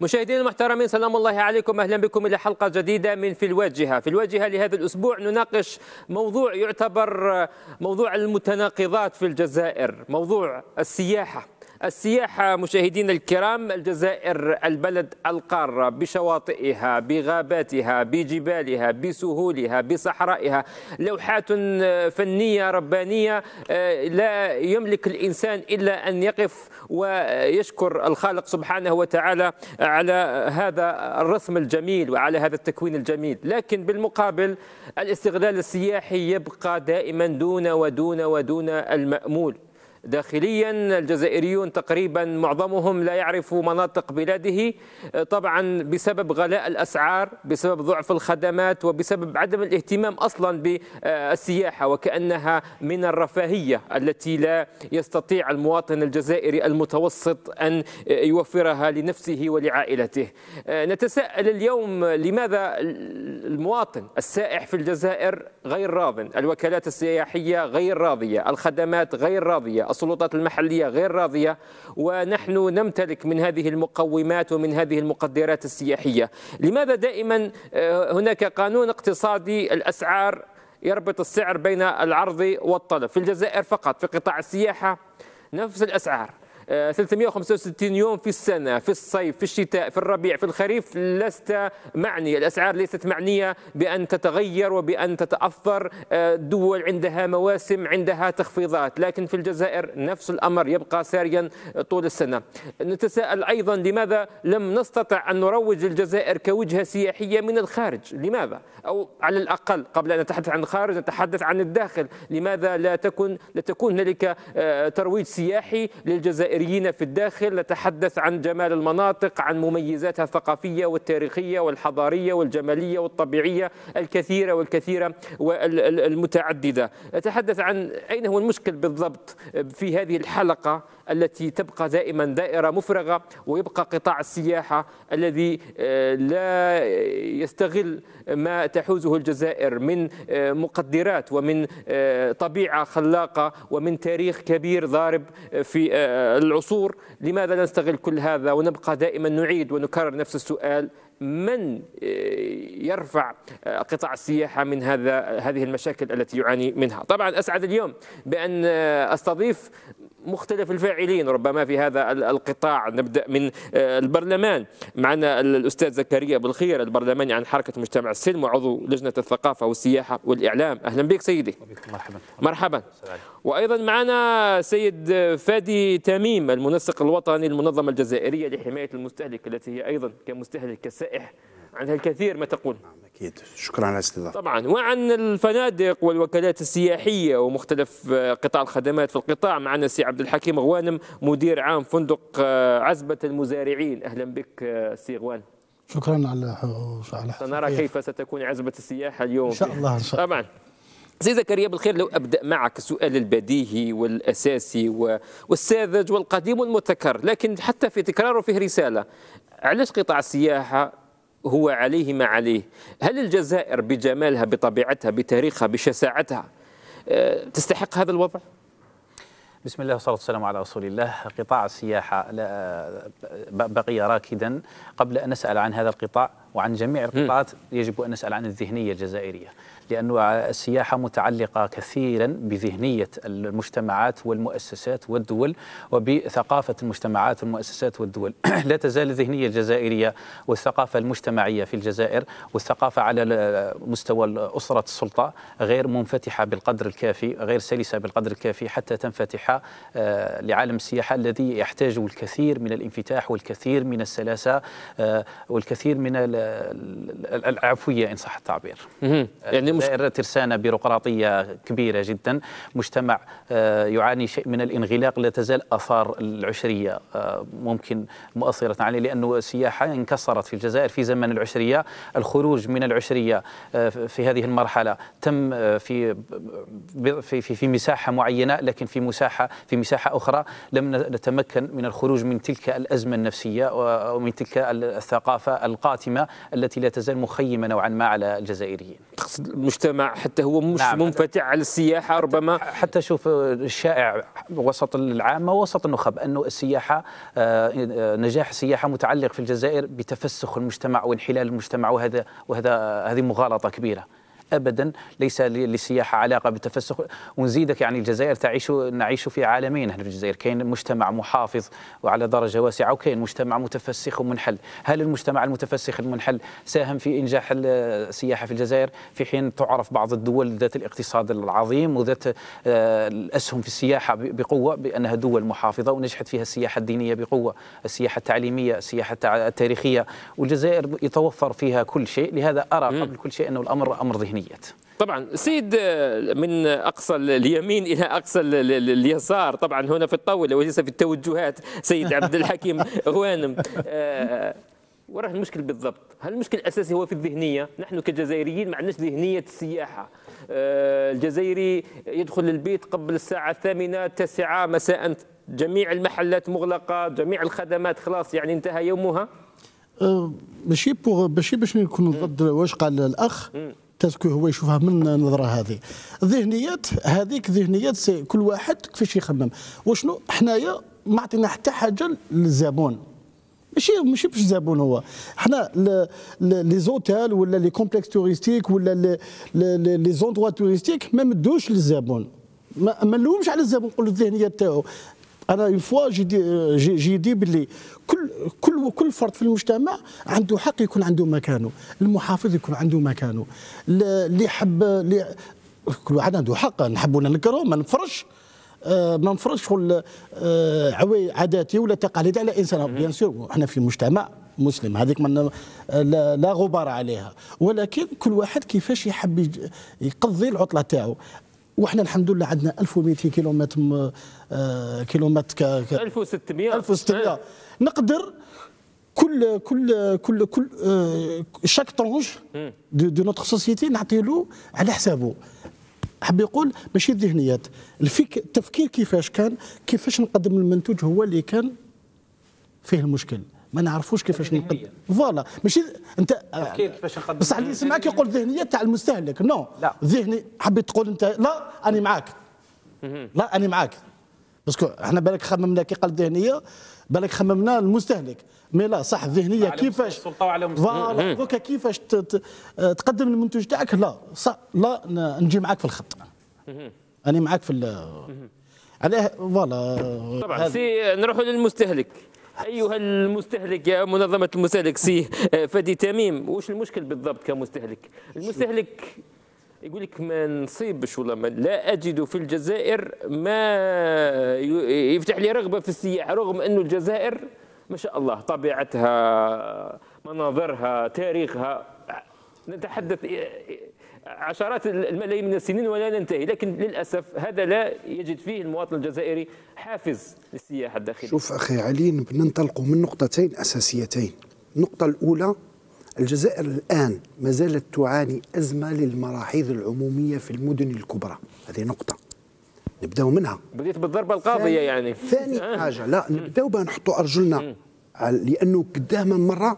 مشاهدينا المحترمين سلام الله عليكم اهلا بكم الى حلقه جديده من في الواجهه، في الواجهه لهذا الاسبوع نناقش موضوع يعتبر موضوع المتناقضات في الجزائر، موضوع السياحه. السياحة مشاهدينا الكرام الجزائر البلد القارة بشواطئها بغاباتها بجبالها بسهولها بصحرائها لوحات فنية ربانية آه، لا يملك الإنسان إلا أن يقف ويشكر الخالق سبحانه وتعالى على هذا الرسم الجميل وعلى هذا التكوين الجميل لكن بالمقابل الاستغلال السياحي يبقى دائما دون ودون ودون المأمول داخليا الجزائريون تقريبا معظمهم لا يعرف مناطق بلاده طبعا بسبب غلاء الأسعار بسبب ضعف الخدمات وبسبب عدم الاهتمام أصلا بالسياحة وكأنها من الرفاهية التي لا يستطيع المواطن الجزائري المتوسط أن يوفرها لنفسه ولعائلته نتساءل اليوم لماذا المواطن السائح في الجزائر غير راض الوكالات السياحية غير راضية الخدمات غير راضية السلطات المحلية غير راضية ونحن نمتلك من هذه المقومات ومن هذه المقدرات السياحية لماذا دائما آه، هناك قانون اقتصادي الأسعار يربط السعر بين العرض والطلب في الجزائر فقط في قطاع السياحة نفس الأسعار 365 آه، يوم في السنة في الصيف في الشتاء في الربيع في الخريف لست معني الأسعار ليست معنية بأن تتغير وبأن تتأثر آه، دول عندها مواسم عندها تخفيضات لكن في الجزائر نفس الأمر يبقى ساريا طول السنة نتساءل أيضا لماذا لم نستطع أن نروج الجزائر كوجهة سياحية من الخارج لماذا أو على الأقل قبل أن نتحدث عن الخارج نتحدث عن الداخل لماذا لا تكن لا تكون هنالك آه، ترويج سياحي للجزائر الجزائريين في الداخل نتحدث عن جمال المناطق عن مميزاتها الثقافية والتاريخية والحضارية والجمالية والطبيعية الكثيرة والكثيرة والمتعددة أتحدث عن أين هو المشكل بالضبط في هذه الحلقة التي تبقى دائما دائرة مفرغة ويبقى قطاع السياحة الذي آه، لا يستغل ما تحوزه الجزائر من آه، مقدرات ومن آه، طبيعة خلاقة ومن تاريخ كبير ضارب في العصور لماذا لا نستغل كل هذا ونبقى دائما نعيد ونكرر نفس السؤال من آه، يرفع آه، قطاع السياحه من هذا هذه المشاكل التي يعاني منها طبعا اسعد اليوم بان آه، استضيف مختلف الفاعلين ربما في هذا القطاع نبدا من آه، البرلمان معنا الاستاذ زكريا بالخير البرلماني عن حركه مجتمع السلم وعضو لجنه الثقافه والسياحه والاعلام اهلا بك سيدي مرحبا مرحبا وايضا معنا سيد فادي تميم المنسق الوطني للمنظمه الجزائريه لحمايه المستهلك التي هي ايضا كمستهلك كسائح عندها الكثير ما تقول نعم. أكيد شكرا على الاستضافة طبعا وعن الفنادق والوكالات السياحية ومختلف آه، قطاع الخدمات في القطاع معنا سي عبد الحكيم غوانم مدير عام فندق آه، عزبة المزارعين أهلا بك آه، سي غوانم شكرا على على سنرى كيف ستكون عزبة السياحة اليوم إن شاء الله إن شاء الله طبعا سي زكريا بالخير لو ابدا معك السؤال البديهي والاساسي والساذج والقديم والمتكرر لكن حتى في تكراره فيه رساله علاش قطاع السياحه هو عليه ما عليه هل الجزائر بجمالها بطبيعتها بتاريخها بشساعتها آه، تستحق هذا الوضع؟ بسم الله والصلاة والسلام على رسول الله قطاع السياحة آه، بقي راكدا قبل أن نسأل عن هذا القطاع وعن جميع القطاعات يجب أن نسأل عن الذهنية الجزائرية لأن السياحة متعلقة كثيرا بذهنية المجتمعات والمؤسسات والدول وبثقافة المجتمعات والمؤسسات والدول لا تزال الذهنية الجزائرية والثقافة المجتمعية في الجزائر والثقافة على مستوى أسرة السلطة غير منفتحة بالقدر الكافي غير سلسة بالقدر الكافي حتى تنفتح آه، لعالم السياحة الذي يحتاج الكثير من الانفتاح والكثير من السلاسة آه، والكثير من العفويه ان صح التعبير يعني مش... ترسانه بيروقراطيه كبيره جدا مجتمع آه، يعاني شيء من الانغلاق لا تزال اثار العشريه آه، ممكن مؤثره عليه لانه السياحه انكسرت في الجزائر في زمن العشريه الخروج من العشريه آه، في هذه المرحله تم في في في, في مساحه معينه لكن في مساحه في مساحه اخرى لم نتمكن من الخروج من تلك الازمه النفسيه ومن تلك الثقافه القاتمه التي لا تزال مخيمة نوعا ما على الجزائريين تقصد المجتمع حتى هو مش نعم منفتح على السياحة ربما حتى شوف الشائع وسط العامة وسط النخب أنه السياحة آه، نجاح السياحة متعلق في الجزائر بتفسخ المجتمع وانحلال المجتمع وهذا وهذا هذه مغالطة كبيرة ابدا ليس للسياحه علاقه بالتفسخ ونزيدك يعني الجزائر تعيش نعيش في عالمين احنا في الجزائر كاين مجتمع محافظ وعلى درجه واسعه وكاين مجتمع متفسخ ومنحل هل المجتمع المتفسخ المنحل ساهم في انجاح السياحه في الجزائر في حين تعرف بعض الدول ذات الاقتصاد العظيم وذات آه، الاسهم في السياحه بقوه بانها دول محافظه ونجحت فيها السياحه الدينيه بقوه السياحه التعليميه السياحه التاريخيه والجزائر يتوفر فيها كل شيء لهذا ارى قبل كل شيء انه الامر امر ذهني ذهنيات طبعا سيد آه، من اقصى اليمين الى اقصى اليسار طبعا هنا في الطاوله وليس في التوجهات سيد عبد الحكيم غوانم آه، وراه المشكل بالضبط هل المشكل الاساسي هو في الذهنيه نحن كجزائريين ما عندناش ذهنيه السياحه آه، الجزائري يدخل البيت قبل الساعه الثامنه التاسعه مساء جميع المحلات مغلقه جميع الخدمات خلاص يعني انتهى يومها ماشي باش باش نكون ضد واش قال الاخ تاسكو هو يشوفها من النظره هذه ذهنيات هذيك ذهنيات كل واحد كيفاش يخمم وشنو حنايا ما عطينا حتى حاجه للزبون ماشي ماشي باش زابون هو حنا لي زوتيل ولا لي كومبلكس توريستيك ولا لي زوندوا توريستيك ما مدوش للزبون ما نلومش على الزبون نقول الذهنيه تاعو انا اون فوا جي دي باللي كل كل كل فرد في المجتمع عنده حق يكون عنده مكانه المحافظ يكون عنده مكانه اللي حب اللي كل واحد عنده حق نحب ولا نكره ما نفرش آه، ما نفرش شغل آه، عاداتي ولا تقاليدي على انسان بيان سور احنا في مجتمع مسلم هذيك من آه، لا, لا غبار عليها ولكن كل واحد كيفاش يحب يقضي العطله تاعو وحنا الحمد لله عندنا 1200 كيلومتر آه، كيلومتر ك 1600 1600 نقدر كل كل كل كل شاك طرونج دو, دو نوتر سوسيتي نعطي له على حسابه حب يقول ماشي الذهنيات الفك... التفكير كيفاش كان كيفاش نقدم المنتوج هو اللي كان فيه المشكل ما نعرفوش كيفاش نقدم فوالا ماشي انت كيفاش نقدم بصح اللي سمعك يقول ذهنيه تاع المستهلك نو لا ذهني حبيت تقول انت لا انا معاك لا انا معاك باسكو احنا بالك خممنا كي قال ذهنيه بالك خممنا المستهلك مي لا صح الذهنيه كيفاش السلطه وعلى فوالا دوكا كيفاش تقدم المنتوج تاعك لا صح لا نجي معاك في الخط انا معاك في عليه فوالا طبعا سي نروحوا للمستهلك ايها المستهلك يا منظمه المستهلك سي آه، فادي تميم وش المشكل بالضبط كمستهلك المستهلك يقول لك ما نصيبش ولا ما لا اجد في الجزائر ما يفتح لي رغبه في السياحه رغم انه الجزائر ما شاء الله طبيعتها مناظرها تاريخها نتحدث آه، عشرات الملايين من السنين ولا ننتهي لكن للأسف هذا لا يجد فيه المواطن الجزائري حافز للسياحة الداخلية شوف أخي علي ننطلق من نقطتين أساسيتين النقطة الأولى الجزائر الآن ما زالت تعاني أزمة للمراحيض العمومية في المدن الكبرى هذه نقطة نبداو منها بديت بالضربة القاضية يعني ثاني آه. حاجة لا نبداو بها نحطوا أرجلنا لأنه قدامنا مرة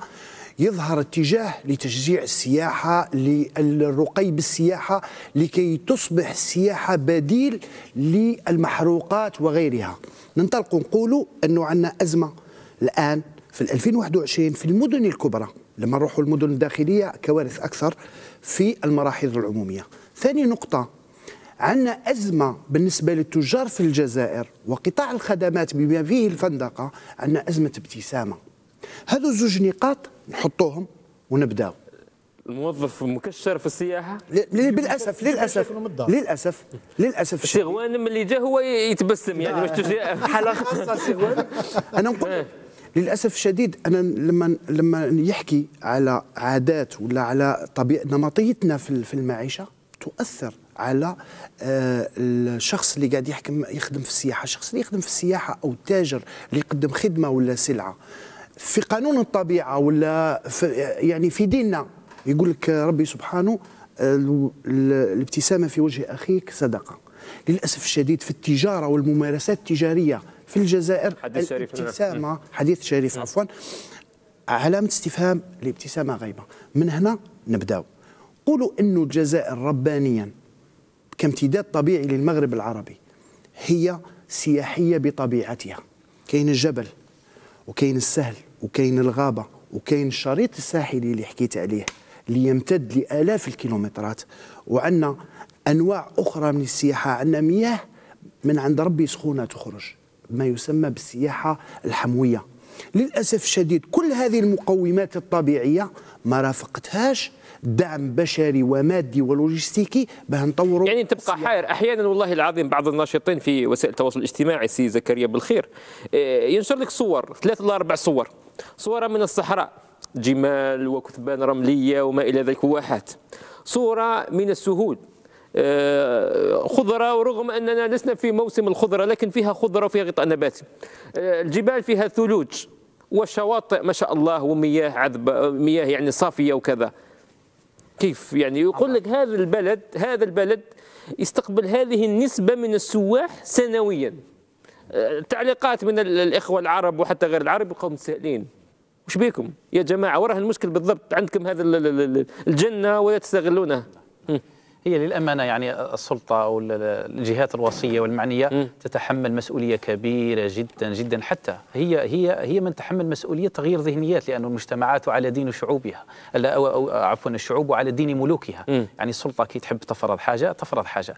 يظهر اتجاه لتشجيع السياحة للرقي بالسياحة لكي تصبح السياحة بديل للمحروقات وغيرها ننطلق نقول أنه عندنا أزمة الآن في 2021 في المدن الكبرى لما نروحوا المدن الداخلية كوارث أكثر في المراحيض العمومية ثاني نقطة عندنا أزمة بالنسبة للتجار في الجزائر وقطاع الخدمات بما فيه الفندقة عندنا أزمة ابتسامة هذو زوج نقاط نحطوهم ونبداو الموظف مكشر في السياحه للاسف للاسف للاسف للاسف سيغوان ملي جا هو يتبسم يعني باش تجي حاله خاصه سيغوان انا نقول آه. للاسف الشديد انا لما لما يحكي على عادات ولا على طبيعه نمطيتنا في المعيشه تؤثر على آه، الشخص اللي قاعد يحكم يخدم في السياحه الشخص اللي يخدم في السياحه او التاجر اللي يقدم خدمه ولا سلعه في قانون الطبيعه ولا في يعني في ديننا يقول لك ربي سبحانه الابتسامه في وجه اخيك صدقه للاسف الشديد في التجاره والممارسات التجاريه في الجزائر حديث شريف الابتسامه حديث شريف عفوا علامه استفهام الابتسامه غايبه من هنا نبداو قولوا انه الجزائر ربانيا كامتداد طبيعي للمغرب العربي هي سياحيه بطبيعتها كاين الجبل وكاين السهل وكاين الغابه وكاين الشريط الساحلي اللي حكيت عليه اللي يمتد لالاف الكيلومترات وعندنا انواع اخرى من السياحه عندنا مياه من عند ربي سخونه تخرج ما يسمى بالسياحه الحمويه للاسف الشديد كل هذه المقومات الطبيعيه ما رافقتهاش دعم بشري ومادي ولوجستيكي باه نطوروا يعني تبقى حائر احيانا والله العظيم بعض الناشطين في وسائل التواصل الاجتماعي سي زكريا بالخير آه، ينشر لك صور ثلاث ولا اربع صور صورة من الصحراء جمال وكثبان رملية وما إلى ذلك واحات صورة من السهول آه، خضرة ورغم أننا لسنا في موسم الخضرة لكن فيها خضرة وفيها غطاء نباتي آه، الجبال فيها ثلوج والشواطئ ما شاء الله ومياه عذبة مياه يعني صافية وكذا كيف يعني يقول لك هذا البلد هذا البلد يستقبل هذه النسبة من السواح سنويا تعليقات من الاخوه العرب وحتى غير العرب يبقوا متسائلين وش بيكم يا جماعه وراه المشكل بالضبط عندكم هذا الجنه ولا تستغلونها هي للأمانة يعني السلطة أو الجهات الوصية والمعنية م. تتحمل مسؤولية كبيرة جدا جدا حتى هي هي هي من تحمل مسؤولية تغيير ذهنيات لأن المجتمعات على دين شعوبها أو, أو عفوا الشعوب على دين ملوكها م. يعني السلطة كي تحب تفرض حاجة تفرض حاجة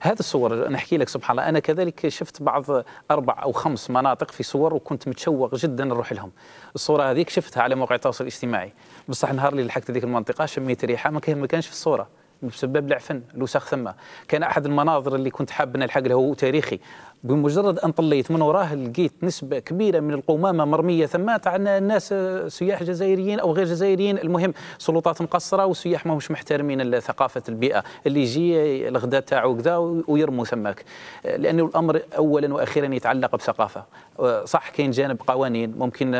هذا الصور نحكي لك سبحان الله أنا كذلك شفت بعض أربع أو خمس مناطق في صور وكنت متشوق جدا نروح لهم الصورة هذيك شفتها على موقع التواصل الاجتماعي بصح النهار اللي لحقت هذيك المنطقة شميت ريحة ما كانش في الصورة بسبب العفن لوساخ ثما كان احد المناظر اللي كنت حاب نلحق له تاريخي بمجرد ان طليت من وراه لقيت نسبه كبيره من القمامه مرميه ثمات عن الناس آه، سياح جزائريين او غير جزائريين المهم سلطات مقصره ما ماهمش محترمين ثقافه البيئه اللي يجي الغداء تاعو كذا ويرموا ثماك آه، لانه الامر اولا واخيرا يتعلق بثقافه آه، صح كاين جانب قوانين ممكن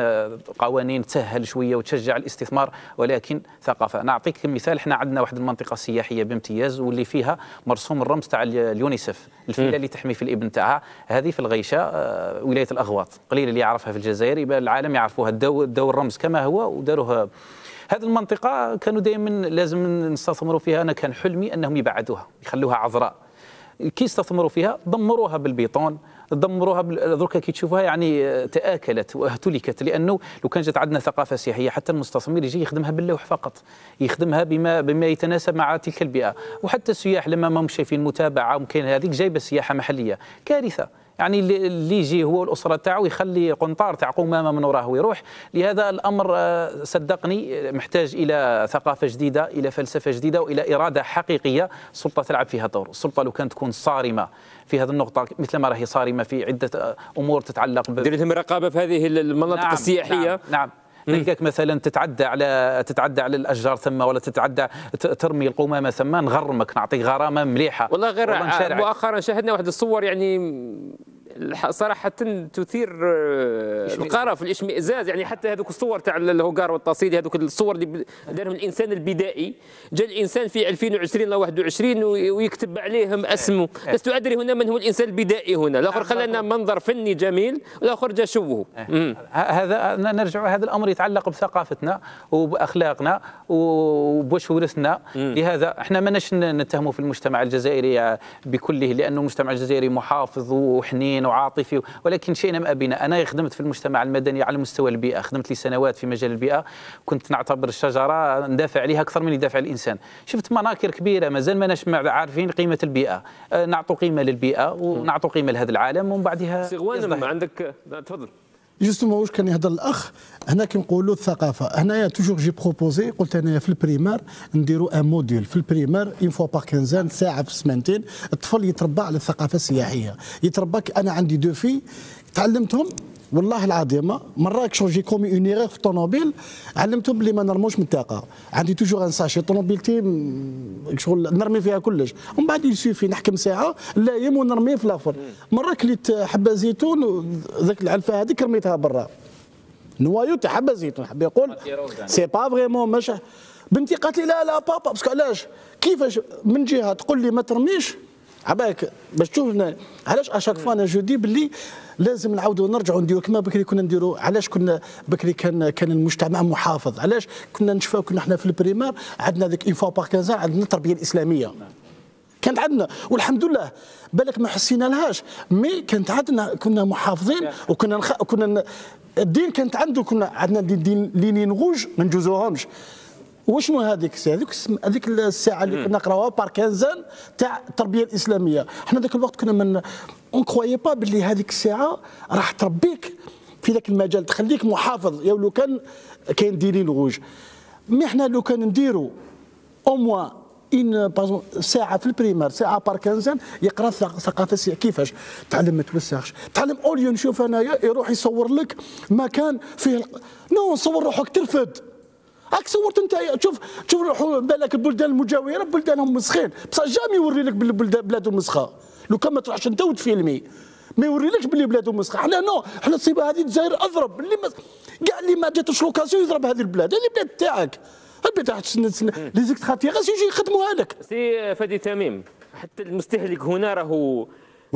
قوانين تسهل شويه وتشجع الاستثمار ولكن ثقافه نعطيك مثال احنا عندنا واحد المنطقه السياحيه بامتياز واللي فيها مرسوم الرمز تاع اليونيسف الفيله اللي تحمي في الابن تاعها هذه في الغيشة آه، ولاية الأغواط قليل اللي يعرفها في الجزائر يبقى العالم يعرفوها الدو, الدو الرمز كما هو وداروها هذه المنطقة كانوا دائما لازم نستثمروا فيها أنا كان حلمي أنهم يبعدوها يخلوها عذراء كي استثمروا فيها دمروها بالبيطون دمروها دركا كي تشوفها يعني آه، تآكلت واهتلكت لأنه لو كان جات عندنا ثقافة سياحية حتى المستثمر يجي يخدمها باللوح فقط يخدمها بما بما يتناسب مع تلك البيئة وحتى السياح لما ما هم شايفين متابعة ممكن هذيك جايبة سياحة محلية كارثة يعني اللي يجي هو الاسره تاعو يخلي قنطار تاع قمامه من وراه ويروح لهذا الامر آه، صدقني محتاج الى ثقافه جديده الى فلسفه جديده والى اراده حقيقيه السلطه تلعب فيها دور السلطه لو كانت تكون صارمه في هذه النقطه مثل ما راهي صارمه في عده آه، امور تتعلق ب... درتهم رقابه في هذه المناطق نعم السياحيه نعم, نعم. تلقاك مثلا تتعدى على تتعدى على الاشجار ثم ولا تتعدى ترمي القمامه ثم نغرمك نعطيك غرامه مليحه والله غير مؤخرا شاهدنا واحد الصور يعني صراحه تثير آه، القرف الاشمئزاز يعني حتى هذوك الصور تاع الهوغار والتصيد هذوك الصور اللي دارهم الانسان البدائي جاء الانسان في 2020 او 21 ويكتب عليهم اسمه إيه، إيه. لست ادري هنا من هو الانسان البدائي هنا الاخر لنا منظر فني جميل والاخر جا شوه إيه. هذا نرجع هذا الامر يتعلق بثقافتنا وباخلاقنا وبوش ورثنا لهذا احنا ماناش نتهموا في المجتمع الجزائري بكله لانه المجتمع الجزائري محافظ وحنين حنين وعاطفي ولكن شيء ما ابينا انا خدمت في المجتمع المدني على مستوى البيئه خدمت لي سنوات في مجال البيئه كنت نعتبر الشجره ندافع عليها اكثر من يدافع الانسان شفت مناكر كبيره مازال ما نشمع عارفين قيمه البيئه أه، نعطوا قيمه للبيئه ونعطوا قيمه لهذا العالم ومن بعدها عندك تفضل جوستومون واش كان يهضر الاخ هنا كنقولوا الثقافه هنايا توجور جي بروبوزي قلت انايا في البريمار نديروا ان موديل في البريمار اون فوا باغ كانزان ساعه في سمانتين الطفل يتربى على الثقافه السياحيه يتربى انا عندي دو في تعلمتهم والله العظيم مراكش جي كومي اون ايغور في الطوموبيل علمتهم بلي ما نرموش من الطاقه عندي توجور ان ساشي طوموبيلتي شغل نرمي فيها كلش ومن بعد يسوفي نحكم ساعه لايم ونرميه في الاخر مره كليت حبه زيتون ذاك العلفه هذيك رميتها برا نوايو تاع حبه زيتون حب يقول سي با فريمون مش بنتي قالت لي لا لا بابا باسكو علاش كيفاش من جهه تقول لي ما ترميش عباك باش تشوف علاش اشاك فوا انا جو دي بلي لازم نعاودوا نرجعوا نديروا كما بكري كنا نديروا علاش كنا بكري كان كان المجتمع محافظ علاش كنا نشفاو كنا احنا في البريمار عندنا ذيك اون فوا باغ عندنا التربيه الاسلاميه نعم. كانت عندنا والحمد لله بالك ما حسينا لهاش مي كانت عندنا كنا محافظين وكنا نخ... كنا الدين كانت عنده كنا عندنا دين لينين غوج ما نجوزوهمش وشنو هذيك هذيك هذيك الساعه اللي كنا نقراوها بار كانزان تاع التربيه الاسلاميه حنا ذاك الوقت كنا من اون كرواي با باللي هذيك الساعه راح تربيك في ذاك المجال تخليك محافظ يا لو كان كاين دينين غوج مي حنا لو كان نديرو او موا ان ساعه في البريمير ساعه بار كانزان يقرا ثقافه كيفاش تعلم ما توسخش تعلم اوليو نشوف انايا يروح يصور لك مكان فيه نو صور روحك ترفد هاك صورت انت شوف شوف روحوا بالك البلدان المجاوره بلدانهم مسخين بصح جامي يوري لك بلادهم مسخه لو كان ما تروحش انت وتفيلمي ما يوريلكش بلي بلادهم مسخه حنا نو حنا الصيبه هذه الجزائر اضرب اللي كاع اللي ما جاتوش لوكاسيون يضرب هذه البلاد هذه البلاد تاعك البلاد تاع لي زيكت غاس يجي يخدموها لك سي فادي تميم حتى المستهلك هنا راهو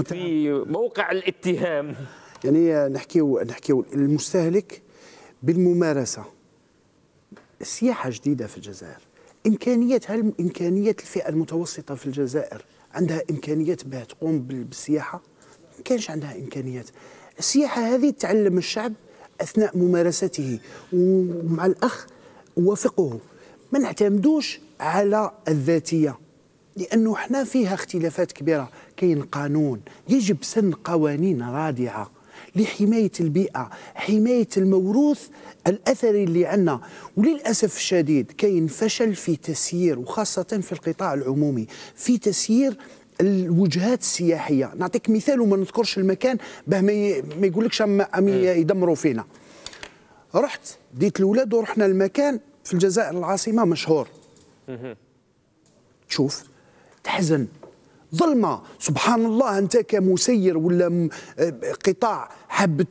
في موقع الاتهام يعني نحكيو نحكيو المستهلك بالممارسه سياحة جديدة في الجزائر إمكانيات هل إمكانيات الفئة المتوسطة في الجزائر عندها إمكانيات بها تقوم بالسياحة ما كانش عندها إمكانيات السياحة هذه تعلم الشعب أثناء ممارسته ومع الأخ وافقه ما نعتمدوش على الذاتية لأنه احنا فيها اختلافات كبيرة كاين قانون يجب سن قوانين رادعة لحمايه البيئه حمايه الموروث الاثري اللي عندنا وللاسف الشديد كاين فشل في تسيير وخاصه في القطاع العمومي في تسيير الوجهات السياحيه نعطيك مثال وما نذكرش المكان باه ما يقولكش ما إيه. يدمروا فينا رحت ديت الاولاد ورحنا المكان في الجزائر العاصمه مشهور تشوف تحزن ظلمه سبحان الله انت كمسير ولا آه، قطاع حاب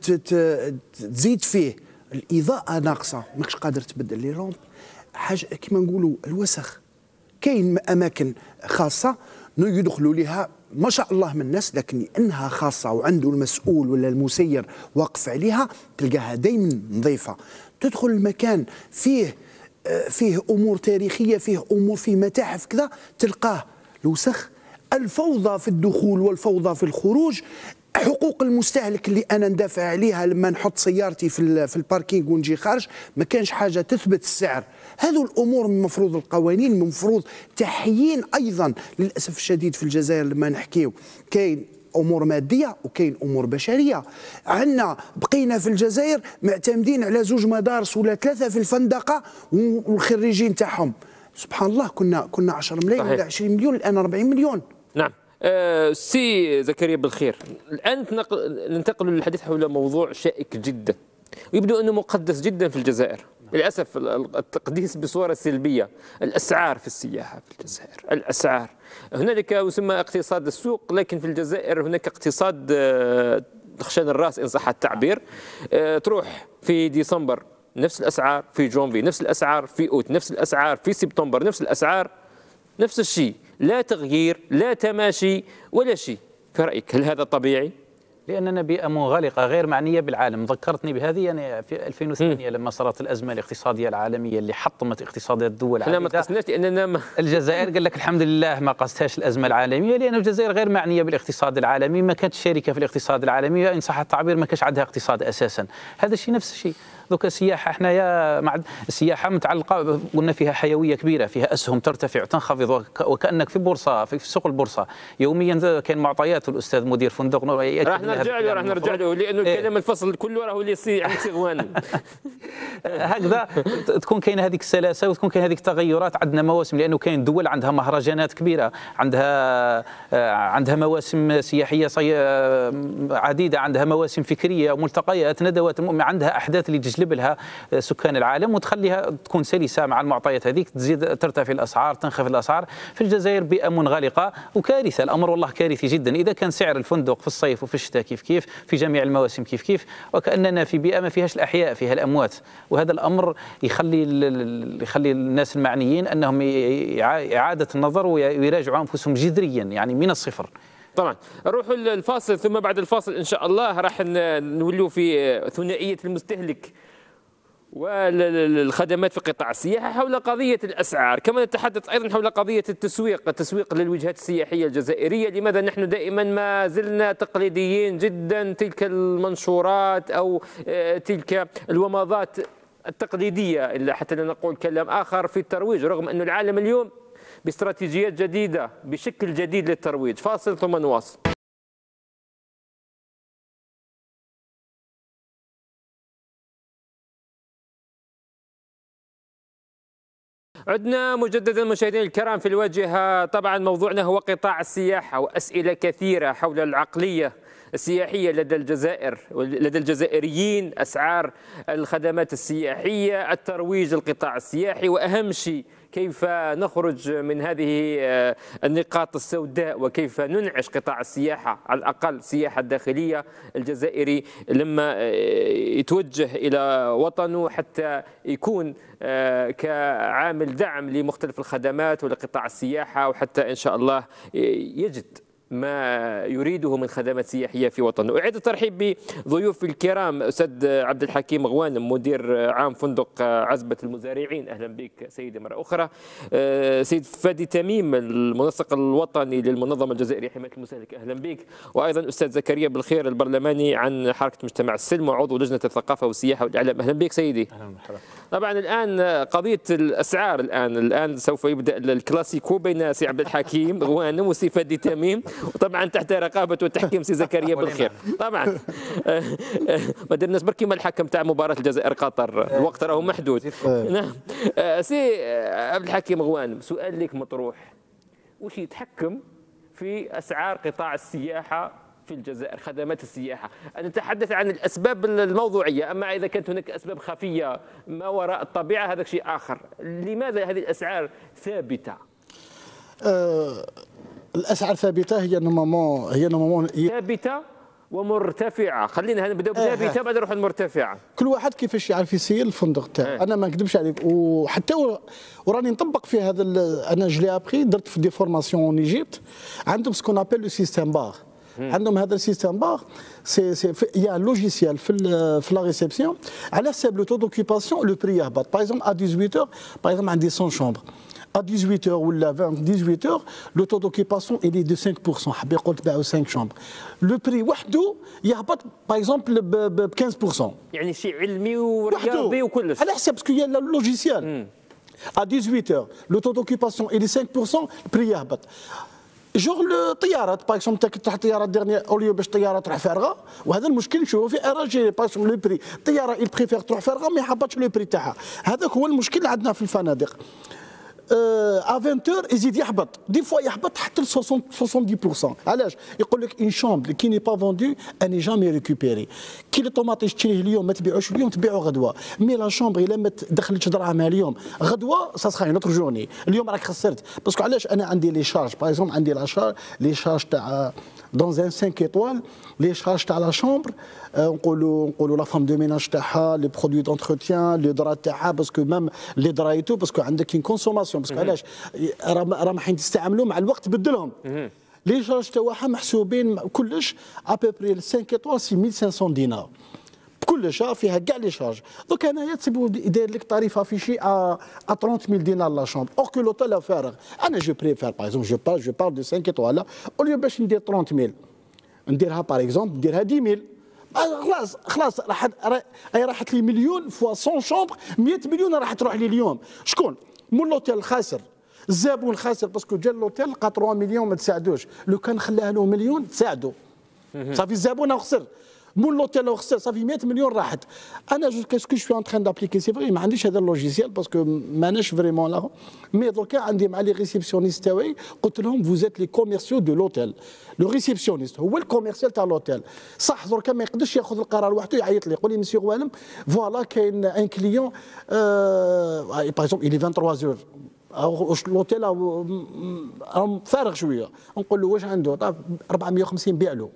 تزيد فيه الاضاءه ناقصه ماكش قادر تبدل لي لومب حاجه كيما نقولوا الوسخ كاين اماكن خاصه يدخلوا لها ما شاء الله من الناس لكن انها خاصه وعنده المسؤول ولا المسير واقف عليها تلقاها دائما نظيفه تدخل المكان فيه آه، فيه امور تاريخيه فيه امور فيه متاحف كذا تلقاه الوسخ الفوضى في الدخول والفوضى في الخروج حقوق المستهلك اللي انا ندافع عليها لما نحط سيارتي في في الباركينغ ونجي خارج ما كانش حاجه تثبت السعر هذو الامور من مفروض القوانين من مفروض تحيين ايضا للاسف الشديد في الجزائر لما نحكيو كاين امور ماديه وكاين امور بشريه عندنا بقينا في الجزائر معتمدين على زوج مدارس ولا ثلاثه في الفندقه والخريجين تاعهم سبحان الله كنا كنا 10 ملايين ولا 20 مليون الان 40 مليون نعم آه سي زكريا بالخير الان ننتقل للحديث حول موضوع شائك جدا ويبدو انه مقدس جدا في الجزائر للاسف التقديس بصوره سلبيه الاسعار في السياحه في الجزائر الاسعار هنالك يسمى اقتصاد السوق لكن في الجزائر هناك اقتصاد دخشان آه، الراس ان صح التعبير آه، تروح في ديسمبر نفس الاسعار في جونفي نفس الاسعار في اوت نفس الاسعار في سبتمبر نفس الاسعار نفس الشيء لا تغيير لا تماشي ولا شيء في رأيك هل هذا طبيعي؟ لأننا بيئة منغلقة غير معنية بالعالم ذكرتني بهذه أنا يعني في 2008 م. لما صارت الأزمة الاقتصادية العالمية اللي حطمت اقتصادات الدول احنا ما قصدناش لأننا ما الجزائر قال لك الحمد لله ما قصتهاش الأزمة العالمية لأن الجزائر غير معنية بالاقتصاد العالمي ما كانتش شركة في الاقتصاد العالمي إن صح التعبير ما كانش عندها اقتصاد أساسا هذا الشيء نفس الشيء دوك السياحه حنايا مع السياحه متعلقه قلنا فيها حيويه كبيره فيها اسهم ترتفع تنخفض وكانك في بورصه في سوق البورصه يوميا كاين معطيات الاستاذ مدير فندق راح نرجع له راح نرجع له لانه إيه. الكلام الفصل كله راه اللي سي سيغوان هكذا تكون كاين هذيك السلاسه وتكون كاين هذيك التغيرات عندنا مواسم لانه كاين دول عندها مهرجانات كبيره عندها آه، عندها مواسم سياحيه آه، عديده عندها مواسم فكريه ملتقيات ندوات عندها احداث اللي تجلب لها سكان العالم وتخليها تكون سلسه مع المعطيات هذيك تزيد ترتفع الاسعار تنخفض الاسعار في الجزائر بيئه منغلقه وكارثه الامر والله كارثي جدا اذا كان سعر الفندق في الصيف وفي الشتاء كيف كيف في جميع المواسم كيف كيف وكاننا في بيئه ما فيهاش الاحياء فيها الاموات وهذا الامر يخلي يخلي الناس المعنيين انهم اعاده النظر ويراجعوا انفسهم جذريا يعني من الصفر طبعا نروحوا للفاصل ثم بعد الفاصل ان شاء الله راح نوليو في ثنائيه المستهلك والخدمات في قطاع السياحة حول قضية الأسعار كما نتحدث أيضا حول قضية التسويق التسويق للوجهات السياحية الجزائرية لماذا نحن دائما ما زلنا تقليديين جدا تلك المنشورات أو آه، تلك الومضات التقليدية حتى لا نقول كلام آخر في الترويج رغم أن العالم اليوم باستراتيجيات جديدة بشكل جديد للترويج فاصل ثم نواصل عدنا مجددا مشاهدينا الكرام في الواجهه طبعا موضوعنا هو قطاع السياحه واسئله كثيره حول العقليه السياحيه لدى الجزائر لدى الجزائريين اسعار الخدمات السياحيه الترويج القطاع السياحي واهم شيء كيف نخرج من هذه آه، النقاط السوداء وكيف ننعش قطاع السياحة على الأقل السياحة الداخلية الجزائري لما آه، يتوجه إلى وطنه حتى يكون آه، كعامل دعم لمختلف الخدمات ولقطاع السياحة وحتى إن شاء الله يجد ما يريده من خدمات سياحية في وطنه أعيد الترحيب بضيوف الكرام أستاذ عبد الحكيم غوانم مدير عام فندق عزبة المزارعين أهلا بك سيدي مرة أخرى أه، سيد فادي تميم المنسق الوطني للمنظمة الجزائرية حماية المستهلك أهلا بك وأيضا أستاذ زكريا بالخير البرلماني عن حركة مجتمع السلم وعضو لجنة الثقافة والسياحة والإعلام أهلا بك سيدي أهلا طبعا الآن قضية الأسعار الآن الآن سوف يبدأ الكلاسيكو بين سي عبد الحكيم غوانم وسي فادي تميم وطبعا تحت رقابه وتحكيم سي زكريا بالخير طبعا ما درناش برك كيما الحكم تاع مباراه الجزائر قطر الوقت راهو محدود نعم آه، سي آه، عبد الحكيم غوانم سؤال لك مطروح وش يتحكم في اسعار قطاع السياحه في الجزائر خدمات السياحة نتحدث عن الأسباب الموضوعية أما إذا كانت هناك أسباب خفية ما وراء الطبيعة هذا شيء آخر لماذا هذه الأسعار ثابتة؟ آه، الاسعار ثابته هي نورمالمون هي نورمالمون ثابته ومرتفعه خلينا نبدا آه، آه. بثابته بعد نروح المرتفعه كل واحد كيفاش يعرف يسير الفندق تاعو آه. انا ما نكذبش عليك وحتى وراني نطبق في هذا انا جلي ابخي درت في دي فورماسيون اون ايجيبت عندهم سكون ابل لو سيستيم باغ عندهم هذا السيستم باغ سي سي يا لوجيسيال في في لا ريسبسيون على حساب لو تو دوكيباسيون لو بري يهبط باغ اكزومبل ا 18 باغ اكزومبل عندي 100 شومبر à 18h ou à 20, 18h, le taux d'occupation est de 5%. Habib 5 chambres. Le prix وحده يهبط par exemple ب 15%. يعني شيء علمي parce qu'il على حسب le logiciel. À 18h, le taux d'occupation est de 5%, le prix يهبط. لو الطيارات باغ اكزومبل تاك الطيارات الطياره ديرني اوليو باش الطياره تروح فارغه وهذا المشكل نشوفه في اراجي باغ اكزومبل لو بري الطياره اي بريفير تروح فارغه ما يحبطش لو بري تاعها هذاك هو المشكل اللي عندنا في الفنادق Euh, à 20h يزيد يحبط Des fois, ils حتى de 70% il ils لك une chambre qui n'est pas vendue elle n'est jamais récupérée كيلو طوماطيش تشريه اليوم ما تبيعوش اليوم تبيعو غدوه مي لا شومبر الا ما دخلتش دراهمها اليوم غدوه سا سخا اون جورني اليوم راك خسرت باسكو علاش انا عندي لي شارج باغ عندي لا شارج لي شارج تاع دون ان 5 ايطوال لي شارج تاع لا شومبر نقولوا نقولوا لا فام دو ميناج تاعها لي برودوي دونتروتيان لي درا تاعها باسكو مام لي درا تو باسكو عندك كونسوماسيون باسكو علاش راه راه حين تستعملوا مع الوقت تبدلهم لي جاج تاعها محسوبين كلش ابوبري 5 ايطوال 6500 دينار كل شهر فيها كاع لي شارج دوك انايا تسيبو داير لك طريف افيشي ا 30000 دينار لا شومب اور كو لوطيل فارغ انا جو بريفير باغ اكزومبل جو بار جو بار دو 5 ايطوال او ليو باش ندير 30000 نديرها باغ اكزومبل نديرها 10000 خلاص خلاص راح اي راحت لي مليون فوا 100 شومبر 100 مليون راح تروح لي اليوم شكون مول لوطيل خاسر زابون خاسر باسكو جا لوتيل لقى 3 مليون ما تساعدوش لو كان خلاها له مليون تساعدو صافي زاب خسر مول لوتيل خسر صافي 100 مليون راحت انا جو كاسكو شو ان تران دابليكي سي فري ما عنديش هذا اللوجيسيال باسكو ماناش فريمون لا مي دوكا عندي مع لي ريسيبسيونيست تاعي قلت لهم فوزيت لي كوميرسيو دو لوتيل لو ريسيبسيونيست هو الكوميرسيال تاع لوتيل صح دركا ما يقدرش ياخذ القرار وحده يعيط لي يقول لي مسيو غوالم فوالا كاين ان كليون باغ اكزومبل الي 23 اور لوتيل فارغ شويه نقول له واش عنده طاف طيب، 450 بيع له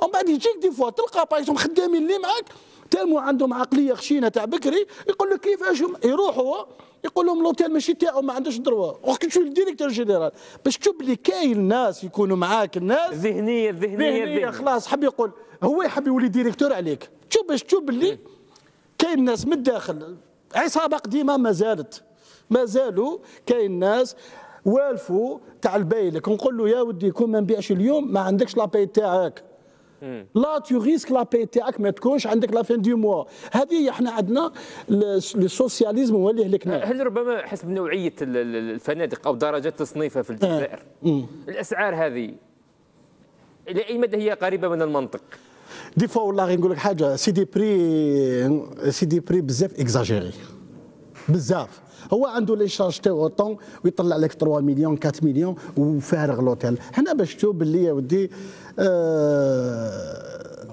ومن بعد يجيك دي فوا تلقى بايتهم خدامين اللي معاك تالمو عندهم عقليه خشينه تاع بكري يقول لك كيفاش يروح هو يقول لهم لوتيل ماشي تاعو ما عندوش دروا وكي تشوف الديريكتور جينيرال باش تشوف اللي كاين الناس يكونوا معاك الناس ذهنيه ذهنيه ذهنيه خلاص حب يقول هو يحب يولي ديريكتور عليك تشوف باش تشوف اللي كاين ناس من الداخل عصابه قديمه ما زالت مازالوا كاين ناس والفوا تاع البيلك نقول له يا ودي كون ما نبيعش اليوم ما عندكش لابي تاعك لا تو ريسك لا تاعك ما تكونش عندك لا فين دي موا هذه احنا عندنا السوسياليزم هو اللي هلكنا هل ربما حسب نوعيه الفنادق او درجه تصنيفها في الجزائر آه. الاسعار هذه الى اي مدى هي قريبه من المنطق دي فوا والله نقول لك حاجه سيدي بري سيدي بري بزاف اكزاجيري بزاف هو عنده لي شارج تاعو اوطون ويطلع لك 3 مليون 4 مليون وفارغ لوتيل حنا باش تشوف باللي يا ودي آه،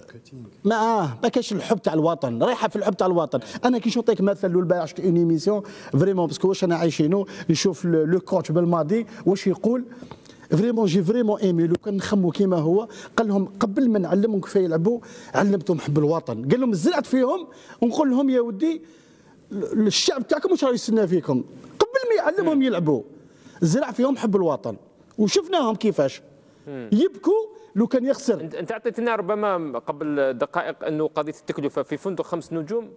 ما آه ما كاينش الحب تاع الوطن رايحه في الحب تاع الوطن انا كي نعطيك مثلا لو البارح شفت اون ايميسيون فريمون باسكو واش انا عايشينو نشوف لو كوتش بالماضي واش يقول فريمون جي فريمون ايمي لو كان نخمو كيما هو قال لهم قبل ما نعلمهم كيف يلعبوا علمتهم حب الوطن قال لهم زرعت فيهم ونقول لهم يا ودي الشعب تاعكم واش راه يستنى فيكم قبل ما يعلمهم يلعبوا زرع فيهم حب الوطن وشفناهم كيفاش يبكوا لو كان يخسر انت اعطيتنا ربما قبل دقائق انه قضيه التكلفه في فندق خمس نجوم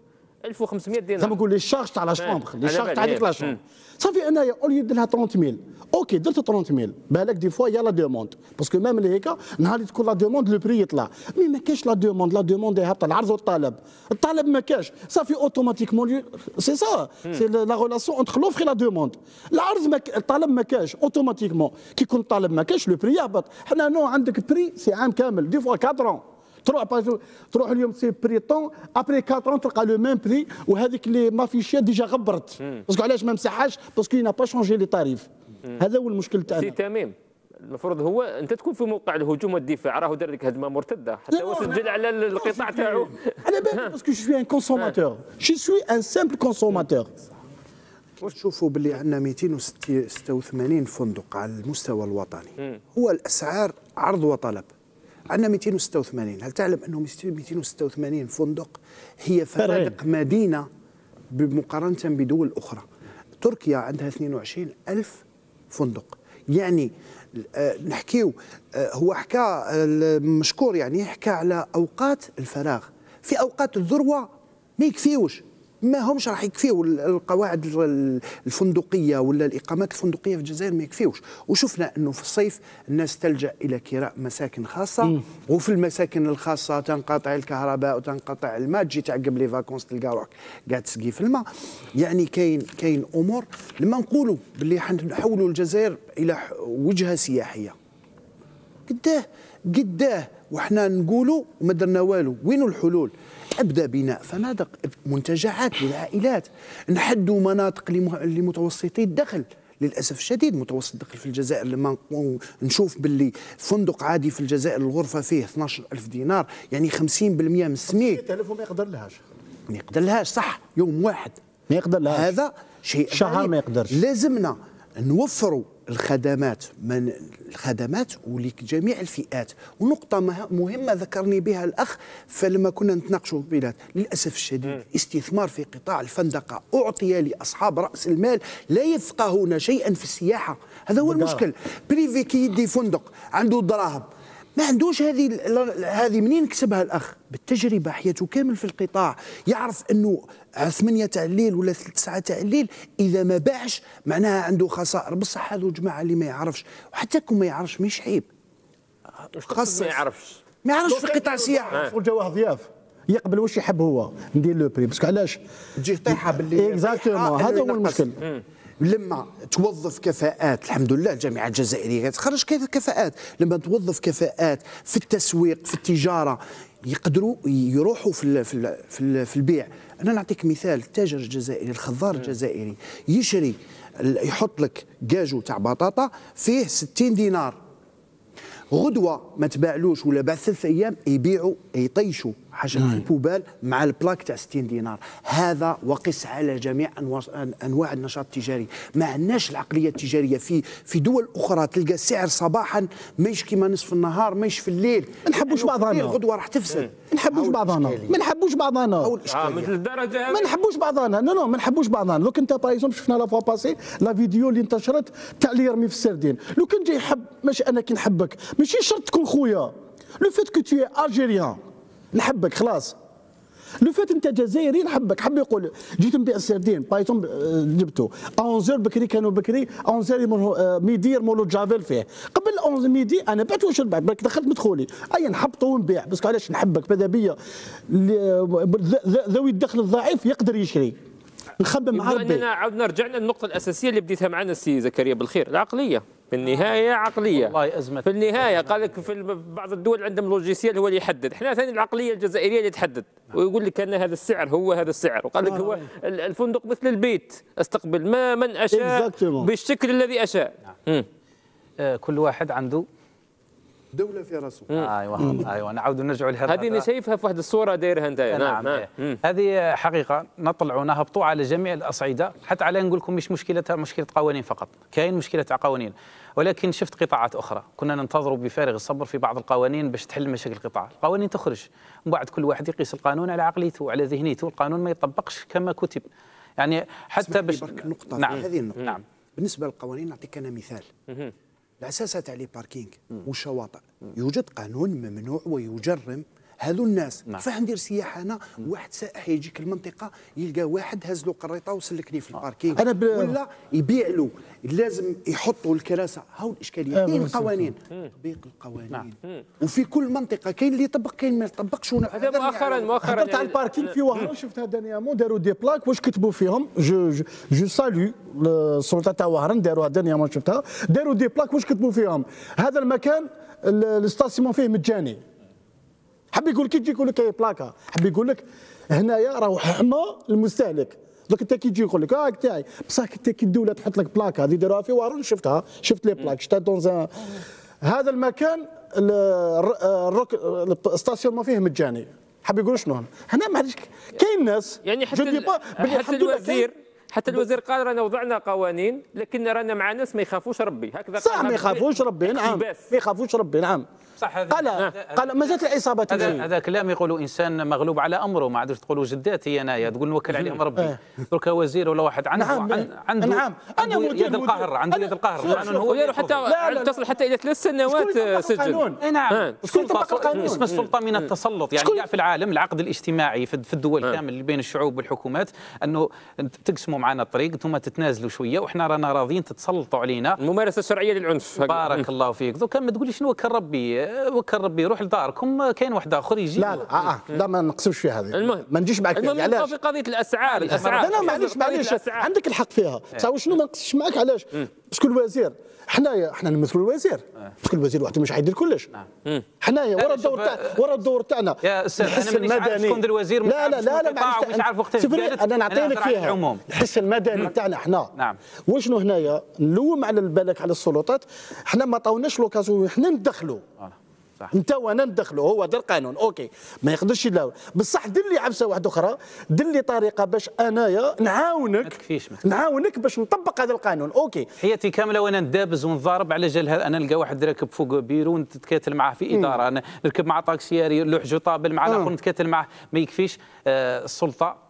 1500 دينار زعما نقول لي شارج تاع لا شومبر لي شارج تاع ديك لا إيه. شومبر صافي انايا اولي دير لها 30000 اوكي درت 30000 بالك دي فوا يا لا دوموند باسكو ميم لهيكا نهار اللي تكون لا دوموند لو بري يطلع مي ما كاش لا دوموند لا دوموند هابطه العرض والطلب الطلب ما كاش صافي اوتوماتيكمون سي سا سي لا ريلاسيون اونتر لوفر لا دوموند العرض ما الطلب ما كاش اوتوماتيكمون كي يكون الطلب ما كاش لو بري يهبط حنا نو عندك بري سي عام كامل دي فوا 4 تروح تروح اليوم تسيب بريتون ابري 4 تلقى لو ميم بري وهذيك اللي مافيشيا ديجا غبرت باسكو علاش ما مسحهاش باسكو ينا با شونجي لي طاريف هذا هو المشكل تاعنا سي تميم المفروض هو انت تكون في موقع الهجوم والدفاع راهو دار لك هدمه مرتده حتى هو سجل على القطاع تاعو انا بالي باسكو جو سوي ان كونسوماتور جو سوي ان سامبل كونسوماتور واش تشوفوا باللي عندنا 286 فندق على المستوى الوطني هو الاسعار عرض وطلب عندنا 286 هل تعلم انه 286 فندق هي فنادق مدينه بمقارنه بدول اخرى تركيا عندها 22 ألف فندق يعني آه، نحكيو آه، هو حكى آه، مشكور يعني حكى على اوقات الفراغ في اوقات الذروه ما يكفيوش ما همش راح يكفيو القواعد الفندقيه ولا الاقامات الفندقيه في الجزائر ما يكفيوش وشفنا انه في الصيف الناس تلجا الى كراء مساكن خاصه مم. وفي المساكن الخاصه تنقطع الكهرباء وتنقطع الماء تجي تعقب لي فاكونس تلقى روحك قاعد تسقي في الماء يعني كاين كاين امور لما نقولوا باللي حنحولوا الجزائر الى وجهه سياحيه قداه قداه وحنا نقولوا وما درنا والو وين الحلول ابدا بناء فنادق منتجعات للعائلات نحدوا مناطق لمتوسطي الدخل للاسف الشديد متوسط الدخل في الجزائر لما نشوف باللي فندق عادي في الجزائر الغرفه فيه 12000 دينار يعني 50% من السميك تلف وما يقدر لهاش ما يقدر لهاش صح يوم واحد ما يقدر لهاش هذا شيء شهر ما يقدرش لازمنا نوفروا الخدمات من الخدمات ولجميع الفئات ونقطة مهمة ذكرني بها الأخ فلما كنا نتناقشوا بالبلاد للأسف الشديد الاستثمار في قطاع الفندقة أعطي لأصحاب رأس المال لا يفقهون شيئا في السياحة هذا هو المشكل بريفي كي يدي فندق عنده دراهم ما عندوش هذه هذه منين كسبها الاخ بالتجربه حياته كامل في القطاع يعرف انه 8 تاع الليل ولا 9 تاع الليل اذا ما باعش معناها عنده خسائر بصح هذو جماعه اللي ما يعرفش وحتى كون ما يعرفش مش عيب خاص ما يعرفش ما يعرفش في قطاع السياحه شغل آه. ضياف يقبل واش يحب هو ندير لو بري باسكو علاش تجي طيحه باللي اكزاكتومون إيه، هذا هو آه، المشكل لما توظف كفاءات الحمد لله الجامعه الجزائريه تخرج كفاءات لما توظف كفاءات في التسويق في التجاره يقدروا يروحوا في في في البيع انا نعطيك مثال التاجر الجزائري الخضار الجزائري يشري يحط لك كاجو تاع بطاطا فيه 60 دينار غدوه ما تباعلوش ولا بعد ثلاث ايام يبيعوا يطيشوا حاجه نعم. في البوبال مع البلاك تاع 60 دينار هذا وقس على جميع انواع انواع النشاط التجاري ما عندناش العقليه التجاريه في في دول اخرى تلقى السعر صباحا ماهيش كيما نصف النهار ماهيش في الليل ما نحبوش بعضنا الغدوه راح تفسد ما نحبوش بعضنا ما نحبوش بعضنا آه، ما نحبوش بعضنا نو نو ما نحبوش بعضنا لو كنت بايزوم شفنا لا فوا باسي لا فيديو اللي انتشرت تاع اللي يرمي في السردين لو كان جاي يحب ماشي انا كي نحبك ماشي شرط تكون خويا لو فيت كو تو الجيريان نحبك خلاص لو فات انت جزائري نحبك حب يقول جيت نبيع السردين بايتون آه، جبته 11 بكري كانوا بكري 11 آه، ميدي مولو جافيل فيه قبل 11 ميدي انا بعت واش بعد دخلت مدخولي اي نحبط ونبيع بس علاش نحبك ماذا بيا ذوي الدخل الضعيف يقدر يشري نخمم مع ربي اننا عاودنا رجعنا للنقطه الاساسيه اللي بديتها معنا السي زكريا بالخير العقليه في النهايه عقليه والله ازمه في النهايه قال لك في بعض الدول عندهم لوجيسيال هو اللي يحدد احنا ثاني العقليه الجزائريه اللي تحدد نعم. ويقول لك ان هذا السعر هو هذا السعر وقال لك آه، هو نعم. الفندق مثل البيت استقبل ما من اشاء بالشكل الذي اشاء نعم. آه، كل واحد عنده دوله في راسه ايوه ايوه نعاود نرجعوا لهذا هذه اللي شايفها في واحد الصوره دايرها انت نعم, نعم. هذه حقيقه نطلعوا نهبطوا على جميع الاصعده حتى على نقول لكم مش مشكلتها مشكله قوانين فقط كاين مشكله قوانين ولكن شفت قطاعات اخرى كنا ننتظر بفارغ الصبر في بعض القوانين باش تحل مشاكل القطاع القوانين تخرج من بعد كل واحد يقيس القانون على عقليته وعلى ذهنيته القانون ما يطبقش كما كتب يعني حتى باش نقطه نعم. هذه النقطه نعم. بالنسبه للقوانين نعطيك انا مثال لا اساس عليه باركينج وشواطئ يوجد قانون ممنوع ويجرم هذو الناس نعم. كيفاه ندير سياحه هنا واحد سائح يجيك المنطقه يلقى واحد هز له قريطه وسلكني في آه. الباركينغ أنا ب... ولا يبيع له لازم يحطوا الكراسه هاو الاشكاليه آه، كاين القوانين تطبيق القوانين نعم. وفي كل منطقه كاين اللي يطبق كاين ما يطبقش هذا مؤخرا مؤخرا هضرت على يعني. الباركينغ في وهران شفتها دانيامون داروا دي بلاك واش كتبوا فيهم جو جو, جو سالو السلطه تاع وهران داروها دانيامون شفتها داروا دي بلاك واش كتبوا فيهم هذا المكان الاستاسيمون فيه مجاني حب يقول كي يجي يقول لك بلاكا حب يقول لك هنايا راهو حمى المستهلك دوك انت كي تجي يقول لك آه، هاك تاعي بصح انت كي الدوله تحط لك بلاكا هذه داروها في وارون شفتها شفت لي بلاك شفتها دون هذا المكان الروك الستاسيون ما فيه مجاني حاب يقول شنو هنا ما عادش كاين ناس يعني حتى حتى الوزير حتى الوزير قال رانا وضعنا قوانين لكن رانا مع ناس ما يخافوش ربي هكذا صح نعم. ما يخافوش ربي نعم ما يخافوش ربي نعم صح هذا قال قال ما زالت العصابه هذا, هذا كلام يقولوا انسان مغلوب على امره ما عادش تقولوا جداتي انايا تقول نوكل عليهم ربي إيه. درك وزير ولا واحد عنده نعم عن إيه. عنده نعم انا يد القهر عنده يد القهر هو لا حتى تصل حتى الى ثلاث سنوات آه، سجن اي نعم آه. السلطه اسم السلطه من إيه. التسلط يعني كاع في العالم العقد الاجتماعي في الدول آه. كامل اللي بين الشعوب والحكومات انه تقسموا معنا الطريق انتم تتنازلوا شويه وحنا رانا راضيين تتسلطوا علينا الممارسه الشرعيه للعنف بارك الله فيك دوكا ما تقولي شنو كان ربي وكر ربي يروح لداركم كاين واحد اخر يجي لا لا آه, آه، لا ما نقسمش في هذه المهم ما نجيش معك المهم علاش في قضيه الاسعار الاسعار لا ما معليش معليش عندك الحق فيها بصح إيه. شنو ما نقسمش معك علاش إيه. باسكو الوزير حنايا حنا نمثلوا الوزير إيه. باسكو الوزير وحده مش حيدير كلش نعم. حنايا ورا الدور تاع ورا الدور تاعنا يا استاذ الحس المدني شكون الوزير لا لا لا لا مش عارف وقتاش انا نعطيك فيها الحس المدني نعم. تاعنا حنا نعم وشنو هنايا نلوم على بالك على السلطات حنا ما طاوناش لوكازيون حنا ندخلوا آه. صح. انت وانا ندخلوا هو دار قانون اوكي ما يقدرش لا بصح دير لي عبسه واحده اخرى دير لي طريقه باش انايا نعاونك نعاونك باش نطبق هذا القانون اوكي حياتي كامله وانا ندابز ونضارب على جال انا نلقى واحد راكب فوق بيرو نتكاتل معاه في اداره انا نركب مع طاكسياري لوح طابل مع آه. الاخر نتكاتل معاه ما يكفيش آه السلطه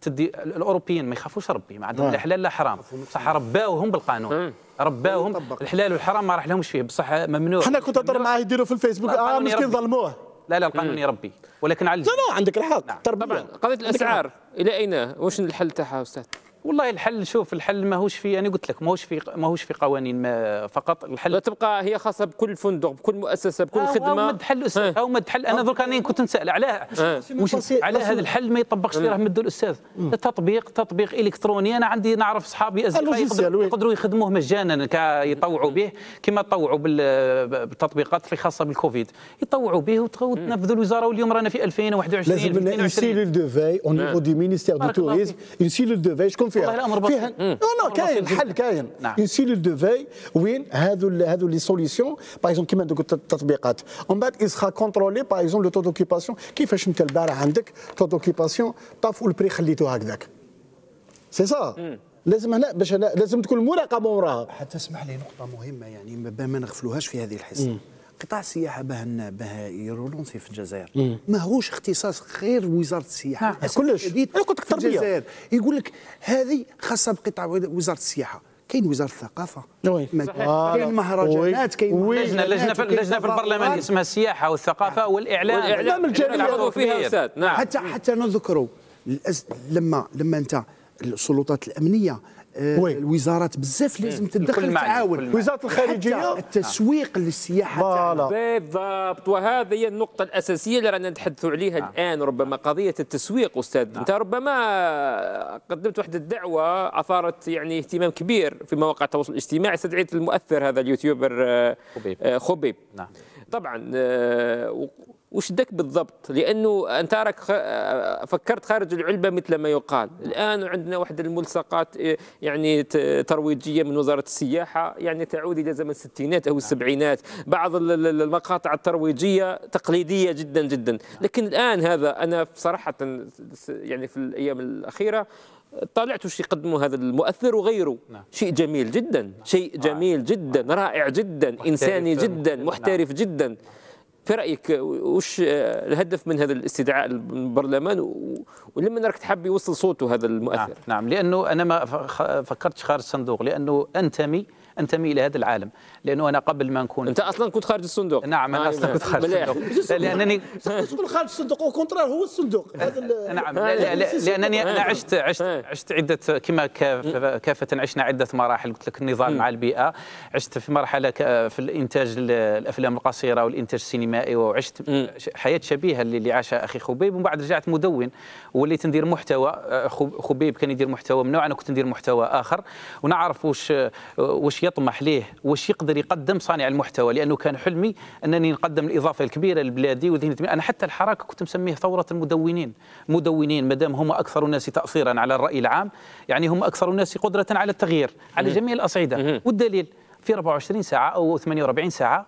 تدي الاوروبيين ما يخافوش ربي ما عندهم نعم. لا حلال لا حرام صح رباوهم بالقانون نعم. رباوهم الحلال والحرام ما راح لهمش فيه بصح ممنوع حنا كنت نهضر معاه يديروا في الفيسبوك اه مسكين ظلموه لا لا القانون يربي نعم. ولكن على لا لا عندك الحق نعم. طبعا قضيه الاسعار الى اين واش الحل تاعها استاذ والله الحل شوف الحل ماهوش في انا قلت لك ماهوش في ماهوش في قوانين ما فقط الحل تبقى هي خاصه بكل فندق بكل مؤسسه بكل آه، خدمه مد حل استاذ آه. او مد حل انا درك انا كنت نسال علاه على هذا الحل ما يطبقش اللي آه. راه مد الاستاذ تطبيق تطبيق الكتروني انا عندي نعرف اصحابي يقدروا يخدموه مجانا يطوعوا به كما طوعوا بالتطبيقات اللي خاصه بالكوفيد يطوعوا به وتنفذوا الوزاره واليوم رانا في 2021 لازم لنا اون سيلول دو في اون نيفو دي مينيستير دو توريزم اون سيلول دو في شكون فيها والله الامر بسيط فيها كاين حل كاين نعم. اون سيلول دو في وين هذو هذو لي سوليسيون باغ اكزومبل كيما دوك التطبيقات ومن بعد يسخا كونترولي باغ اكزومبل لو تو دوكيباسيون كيفاش انت البارح عندك تو دوكيباسيون طاف والبري خليته هكذاك سي سا لازم هنا باش هنا لازم تكون المراقبه وراها حتى اسمح لي نقطه مهمه يعني ما نغفلوهاش في هذه الحصه قطاع السياحه باه باه يرولونسي في الجزائر ماهوش اختصاص غير وزاره السياحه كلش انا قلت لك الجزائر يقول لك هذه خاصه بقطاع وزاره السياحه كاين وزاره الثقافه كاين آه، مهرجانات كاين لجنه لجنه في لجنه في البرلمان اسمها السياحه والثقافه نعم. والاعلام والاعلام الجانبي نعم. فيها نعم. حتى حتى نذكروا لما لما انت السلطات الامنيه وي. الوزارات بزاف لازم تدخل تعاون وزاره الخارجيه التسويق للسياحه بالضبط وهذه هي النقطه الاساسيه اللي رانا نتحدثوا عليها آه. الان ربما قضيه التسويق استاذ آه. انت ربما قدمت واحد الدعوه اثارت يعني اهتمام كبير في مواقع التواصل الاجتماعي استدعيت المؤثر هذا اليوتيوبر آه، خبيب, آه، خبيب. نعم طبعا آه، وشدك بالضبط لانه انت راك آه، فكرت خارج العلبه مثل ما يقال الان عندنا واحد الملصقات آه، يعني ترويجيه من وزاره السياحه يعني تعود الى زمن الستينات او السبعينات بعض المقاطع الترويجيه تقليديه جدا جدا لكن الان هذا انا صراحه يعني في الايام الاخيره طلعت وش يقدموا هذا المؤثر وغيره نعم. شيء جميل جدا نعم. شيء آه. جميل جدا رائع جدا انساني جدا محترف نعم. جدا في رايك وش الهدف من هذا الاستدعاء البرلمان ولما راك تحب يوصل صوته هذا المؤثر نعم, نعم لانه انا ما فكرتش خارج الصندوق لانه انتمي انتمي الى هذا العالم لانه انا قبل ما نكون انت اصلا كنت خارج الصندوق نعم انا آه، اصلا كنت خارج الصندوق لانني تكون خارج الصندوق او كونترار هو الصندوق نعم لانني انا آه. عشت عشت آه. عشت عده كما كافه عشنا عده مراحل قلت لك النضال مع البيئه عشت في مرحله في الانتاج الافلام القصيره والانتاج السينمائي وعشت حياه شبيهه اللي عاشها اخي خبيب ومن بعد رجعت مدون وليت ندير محتوى خبيب كان يدير محتوى من نوع انا كنت ندير محتوى اخر ونعرف واش واش يطمح ليه واش يقدر يقدم صانع المحتوى لانه كان حلمي انني نقدم الاضافه الكبيره لبلادي وذهنت انا حتى الحراك كنت مسميه ثوره المدونين مدونين مادام هم اكثر الناس تاثيرا على الراي العام يعني هم اكثر الناس قدره على التغيير على جميع الاصعده والدليل في 24 ساعه او 48 ساعه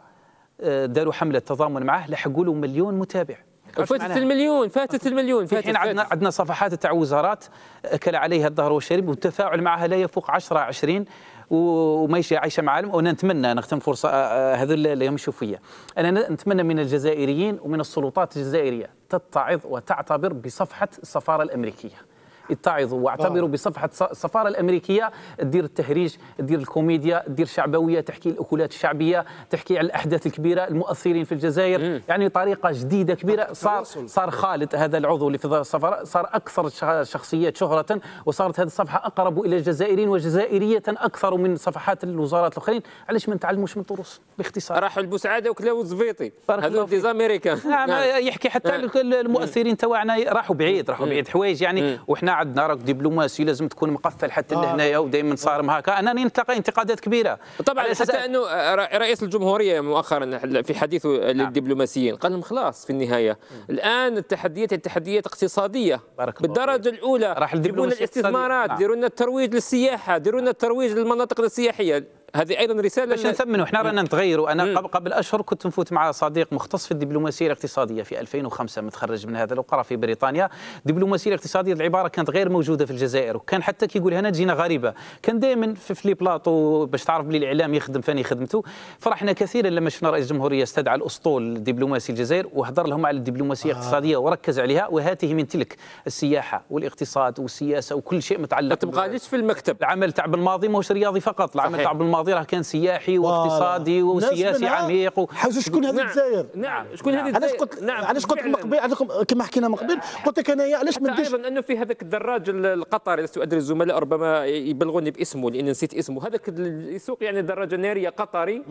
آه، داروا حمله تضامن معه لحقوا له مليون متابع وفاتت المليون فاتت المليون فاتت الحين عندنا عندنا صفحات تاع وزارات اكل عليها الدهر والشرب والتفاعل معها لا يفوق 10 20 وماشي عايشه مع عالم وانا نتمنى نختم فرصه آه، آه، هذا اللي يمشوا فيا انا نتمنى من الجزائريين ومن السلطات الجزائريه تتعظ وتعتبر بصفحه السفاره الامريكيه اتعظوا واعتبروا آه. بصفحه السفاره الامريكيه تدير التهريج تدير الكوميديا تدير شعبويه تحكي الاكلات الشعبيه تحكي على الاحداث الكبيره المؤثرين في الجزائر مم. يعني طريقه جديده كبيره صار صار خالد هذا العضو اللي في السفاره صار اكثر شخصيات شهره وصارت هذه الصفحه اقرب الى الجزائريين وجزائريه اكثر من صفحات الوزارات الاخرين علاش ما نتعلموش من طرس باختصار راحوا البسعاده وكلاو الزفيطي هذو دي نعم. يحكي حتى نعم. المؤثرين تواعنا راحوا بعيد راحوا بعيد حوايج يعني وحنا عندنا راك دبلوماسي لازم تكون مقفل حتى آه. لهنايا ودائما صارم هكا انا نلتقى انتقادات كبيره طبعا حتى انه رئيس الجمهوريه مؤخرا في حديثه نعم. للدبلوماسيين قال لهم خلاص في النهايه الان التحديات هي تحديات اقتصاديه بارك بالدرجه بارك. الاولى راح ديروا لنا الاستثمارات نعم. ديروا لنا الترويج للسياحه ديروا لنا الترويج للمناطق السياحيه هذه ايضا رساله باش نثمنوا احنا رانا نتغيروا انا مم. قبل اشهر كنت نفوت مع صديق مختص في الدبلوماسيه الاقتصاديه في 2005 متخرج من هذا وقرا في بريطانيا الدبلوماسيه الاقتصاديه العباره كانت غير موجوده في الجزائر وكان حتى كيقول هنا تجينا غريبه كان دائما في لي بلاطو باش تعرف بلي الاعلام يخدم فاني خدمته فرحنا كثيرا لما شفنا رئيس الجمهوريه استدعى الاسطول الدبلوماسي الجزائر وهضر لهم على الدبلوماسيه آه. الاقتصاديه وركز عليها وهاته من تلك السياحه والاقتصاد والسياسه وكل شيء متعلق ما تبقاليش في المكتب العمل تاع بالماضي ماهوش رياضي فقط العمل تاع الماضي راه كان سياحي واقتصادي وسياسي عميق حاز شكون هذه نعم. الجزائر نعم شكون هذه علاش قلت نعم علاش قلت من قبل كما حكينا من قبل قلت لك انايا علاش ما نديرش ايضا انه في هذاك الدراج القطري لست ادري الزملاء ربما يبلغوني باسمه لان نسيت اسمه هذاك السوق يعني دراجه ناريه قطري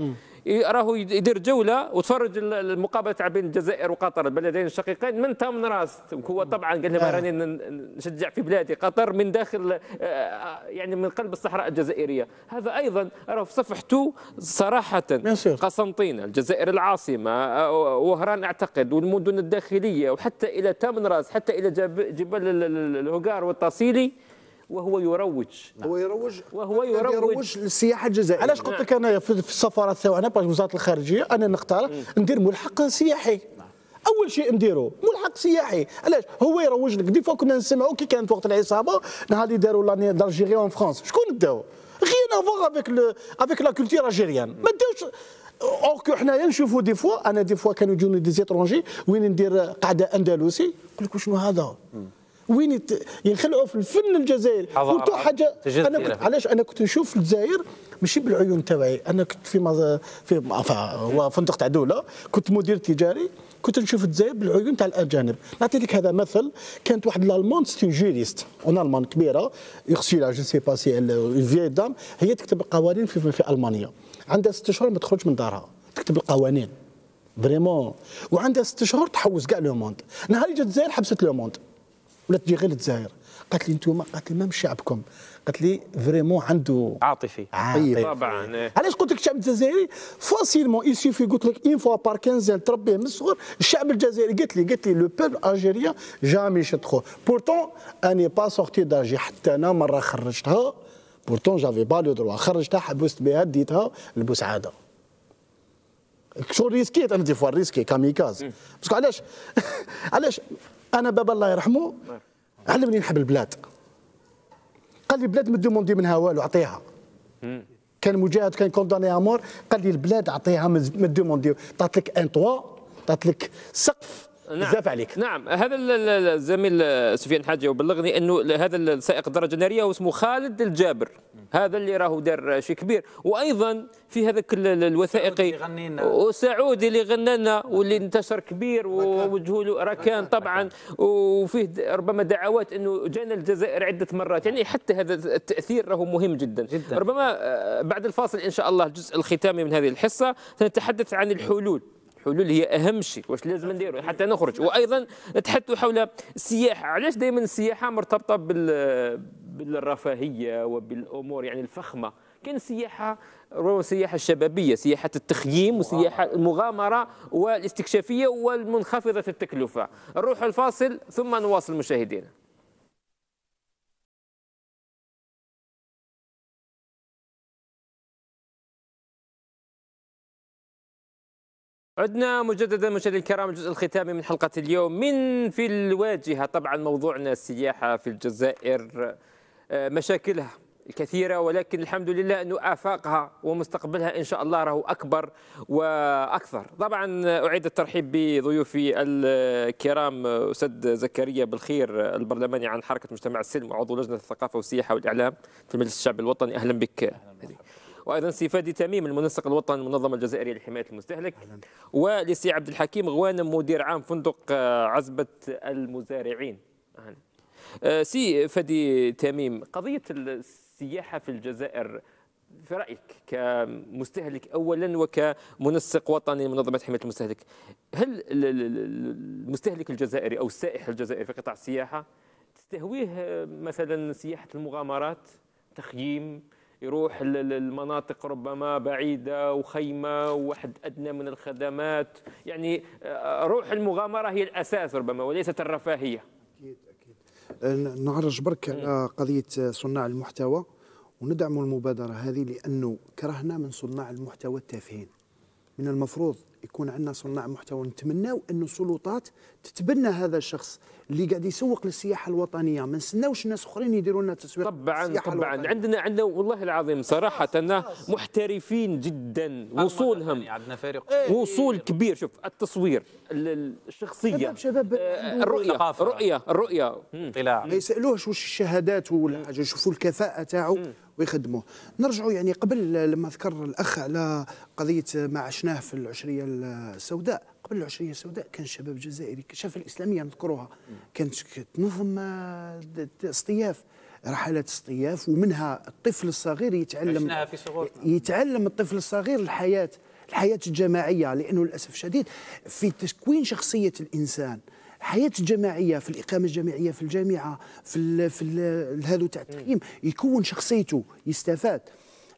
راهو يدير جوله وتفرج المقابله تاع بين الجزائر وقطر البلدين الشقيقين من تم راس هو طبعا قال لهم آه. راني نشجع في بلادي قطر من داخل آه، آه، يعني من قلب الصحراء الجزائريه هذا ايضا راه في صفحته صراحه قسنطينه الجزائر العاصمه وهران اعتقد والمدن الداخليه وحتى الى راس حتى الى جبل الهوغار والتصيلي وهو يروج نعم. هو يروج وهو يروج, يروج للسياحه الجزائريه علاش قلت لك انا في السفاره تاعنا وزاره الخارجيه انا نختار ندير ملحق سياحي نعم. اول شيء نديرو ملحق سياحي علاش هو يروج لك دي فوا كنا نسمعوا كي كانت وقت العصابه نهار اللي داروا دالجيري اون فرانس شكون بداو غير نافور افيك افيك لا كولتير الجيريان ما داوش اور كو حنايا نشوفوا دي فوا انا دي فوا كانوا يجوني دي زيترونجي وين ندير قاعده اندلسي يقول لك شنو هذا وين ينخلعوا في الفن الجزائري وانتو حاجه انا كنت علاش انا كنت نشوف الجزائر ماشي بالعيون تاعي انا كنت في مز... في هو فندق تاع دوله كنت مدير تجاري كنت نشوف الجزائر بالعيون تاع الاجانب نعطي لك هذا مثل كانت واحد الالمان ستي جوريست اون المان كبيره اغسيلا جو سي با سي في دام هي تكتب القوانين في, في المانيا عندها ست اشهر ما تخرج من دارها تكتب القوانين فريمون وعندها ست اشهر تحوس كاع لو موند نهار جات الجزائر حبست لو موند ولا تجي غير الجزائر قالت لي انتم قالت لي مام شعبكم قالت لي فريمون عنده عاطفي عاطفي طبعا علاش قلت لك الشعب الجزائري فاسيلمون اي في قلت لك اون فوا بار كانزان تربيه من الصغر الشعب الجزائري قالت لي قالت لي لو بيبل الجيريان جامي شتخو بورتون اني با سورتي داجي حتى انا مره خرجتها بورتون جافي با لو دروا خرجتها حبست بها ديتها لبوسعاده شو ريسكيت انا دي فوا ريسكي كاميكاز باسكو علاش علاش انا بابا الله يرحمه علمني نحب البلاد قال لي البلاد ما دوموندي منها والو عطيها كان مجاهد كان كوندوني امور قال لي البلاد عطيها ما دوموندي لك ان طوا عطات لك سقف نعم بزاف عليك نعم هذا الزميل سفيان حاجه وبلغني انه هذا السائق الدرجه الناريه اسمه خالد الجابر هذا اللي راهو دار شيء كبير وايضا في هذاك الوثائقي وسعودي اللي غنى لنا واللي انتشر كبير ووجهه له ركان طبعا وفيه ربما دعوات انه جانا الجزائر عده مرات يعني حتى هذا التاثير راهو مهم جدا, جدا. ربما آه، بعد الفاصل ان شاء الله الجزء الختامي من هذه الحصه سنتحدث عن الحلول الحلول هي اهم شيء واش لازم نديروا حتى نخرج وايضا نتحدثوا حول السياحه علاش دائما السياحه مرتبطه بالرفاهيه وبالامور يعني الفخمه كاين السياحه سياحه الشبابيه سياحه التخييم وسياحه المغامره والاستكشافيه والمنخفضه التكلفه نروح الفاصل ثم نواصل مشاهدينا عدنا مجددا مشاهدينا الكرام الجزء الختامي من حلقه اليوم من في الواجهه طبعا موضوعنا السياحه في الجزائر آه، مشاكلها الكثيرة ولكن الحمد لله انه آفاقها ومستقبلها إن شاء الله راهو أكبر وأكثر طبعا أعيد الترحيب بضيوفي الكرام أستاذ زكريا بالخير البرلماني عن حركة مجتمع السلم وعضو لجنة الثقافة والسياحة والإعلام في المجلس الشعبي الوطني أهلا بك أهلا وايضا سي فادي تميم المنسق الوطني للمنظمه الجزائريه لحمايه المستهلك ولسي عبد الحكيم غوانم مدير عام فندق آه، عزبه المزارعين أهلا. آه، سي فادي تميم قضيه السياحه في الجزائر في رايك كمستهلك اولا وكمنسق وطني لمنظمه حمايه المستهلك هل المستهلك الجزائري او السائح الجزائري في قطاع السياحه تستهويه آه، مثلا سياحه المغامرات تخييم يروح للمناطق ربما بعيدة وخيمة وواحد أدنى من الخدمات يعني آه، روح المغامرة هي الأساس ربما وليست الرفاهية أكيد أكيد آه، نعرج برك على آه، قضية صناع المحتوى وندعم المبادرة هذه لأنه كرهنا من صناع المحتوى التافهين من المفروض يكون عندنا صناع محتوى نتمناو انه السلطات تتبنى هذا الشخص اللي قاعد يسوق للسياحه الوطنيه ما نستناوش ناس اخرين يديروا لنا تسويق طبعا طبعا الوطنية. عندنا عندنا والله العظيم صراحه محترفين جدا وصولهم عندنا فارق وصول إيه. كبير شوف التصوير الشخصيه شباب شباب آه، الرؤيه الرؤيه الرؤيه اطلاع ما يسالوهش واش الشهادات ولا حاجه يشوفوا الكفاءه تاعو ويخدموه نرجعوا يعني قبل لما ذكر الاخ على قضيه ما عشناه في العشريه السوداء قبل العشريه السوداء كان شباب جزائري كشاف الاسلاميه نذكروها كانت تنظم اصطياف آه، رحلات اصطياف ومنها الطفل الصغير يتعلم في يتعلم الطفل الصغير الحياه الحياه الجماعيه لانه للاسف شديد في تكوين شخصيه الانسان حياه الجماعيه في الاقامه الجامعيه في الجامعه في الـ في هذا تاع التقييم يكون شخصيته يستفاد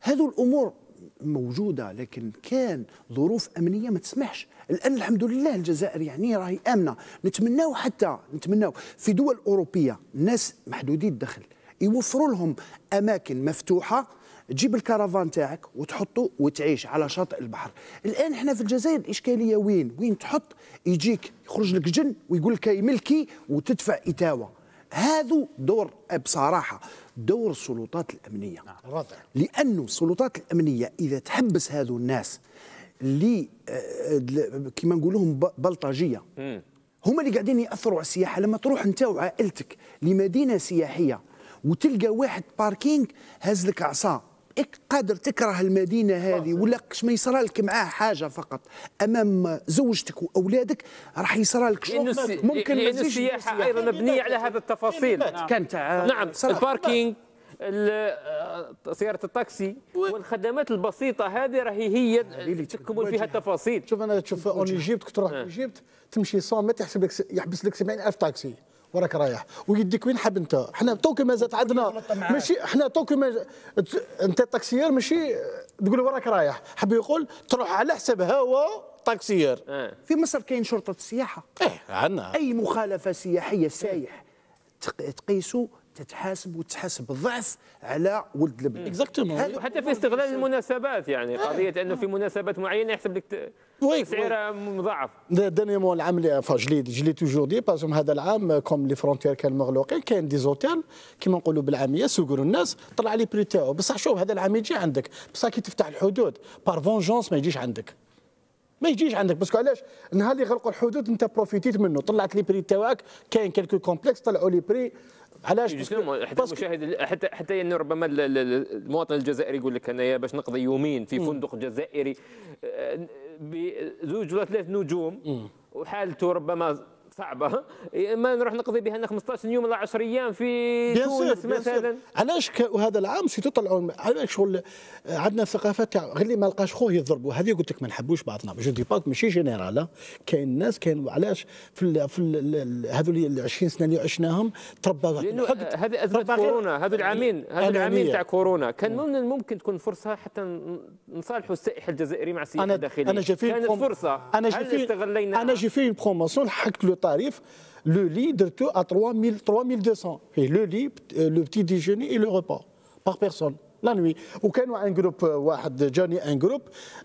هذو الامور موجوده لكن كان ظروف امنيه ما تسمحش الان الحمد لله الجزائر يعني راهي امنه نتمناو حتى نتمناو في دول اوروبيه ناس محدودي الدخل يوفروا لهم اماكن مفتوحه تجيب الكرفان تاعك وتحطه وتعيش على شاطئ البحر الان احنا في الجزائر الاشكاليه وين وين تحط يجيك يخرج لك جن ويقول لك ملكي وتدفع اتاوه هذا دور بصراحه دور السلطات الامنيه نعم. رضع. لانه السلطات الامنيه اذا تحبس هذو الناس اللي آه، كما نقولوهم بلطجيه هما اللي قاعدين ياثروا على السياحه لما تروح انت وعائلتك لمدينه سياحيه وتلقى واحد باركينج هز لك عصا قادر تكره المدينه هذه ولا ما يصرى لك معاه حاجه فقط امام زوجتك واولادك راح يصرى لك ممكن لأن السياحه ايضا مبنيه على هذا التفاصيل نعم. كانت نعم الباركينج آه، سياره التاكسي والخدمات البسيطه هذه راهي هي تكمل فيها التفاصيل شوف انا تشوف اون ايجيبت تروح آه. ايجيبت تمشي 100 متر يحسب لك يحبس لك 70000 تاكسي وراك رايح ويديك وين حاب انت حنا توكي ما زاد عندنا ماشي حنا توكي ما انت تاكسيير ماشي تقول وراك رايح حب يقول تروح على حساب هوا طاكسيير آه. في مصر كاين شرطه السياحه اه عندنا اي مخالفه سياحيه سايح تقيسوا تتحاسب وتتحاسب ضعف على ولد البنت اكزاكتومون حتى في استغلال المناسبات يعني آه. قضيه انه في مناسبات معينه يحسب لك سعر مضاعف دانيمون العام اللي فا جلي توجور دي باسكو هذا العام كوم لي فرونتير كانوا مغلوقين كاين دي زوتيل كيما نقولوا بالعاميه سوقوا الناس طلع لي بري تاعو بصح شوف هذا العام يجي عندك بصح كي تفتح الحدود بار فونجونس ما يجيش عندك ما يجيش عندك باسكو علاش النهار اللي غلقوا الحدود انت بروفيتيت منه طلعت لي بري تاعك كاين كيلكو كومبلكس طلعوا لي بري علاش إيه، المشاهد حتى حتى يعني ربما المواطن الجزائري يقول لك انايا باش نقضي يومين في فندق جزائري آه، بزوج ولا ثلاث نجوم وحالته ربما صعبه إيه، ما نروح نقضي بها 15 يوم ولا 10 ايام في تونس مثلا علاش وهذا العام سي تطلعوا علاش شغل آه، عندنا ثقافه تاع غير اللي ما لقاش خوه يضربوا هذه قلت لك ما نحبوش بعضنا جو دي باك ماشي جينيرال آه. كاين ناس كاين علاش في الـ في هذو ال 20 سنه اللي عشناهم تربى آه، هذه ازمه كورونا هذو العامين هذو العامين تاع كورونا كان نعم. من الممكن تكون فرصه حتى نصالحوا السائح الجزائري مع السياحه الداخليه انا جا فيه كانت فرصه انا جا فيه استغلينا انا جا فيه بروموسيون حقت لو الطريف لو لي درتو ا 3000 3200 لو لي لو بتي ديجوني اي لو ريبا باغ بيرسون لا نوي وكانوا ان جروب واحد جاني ان جروب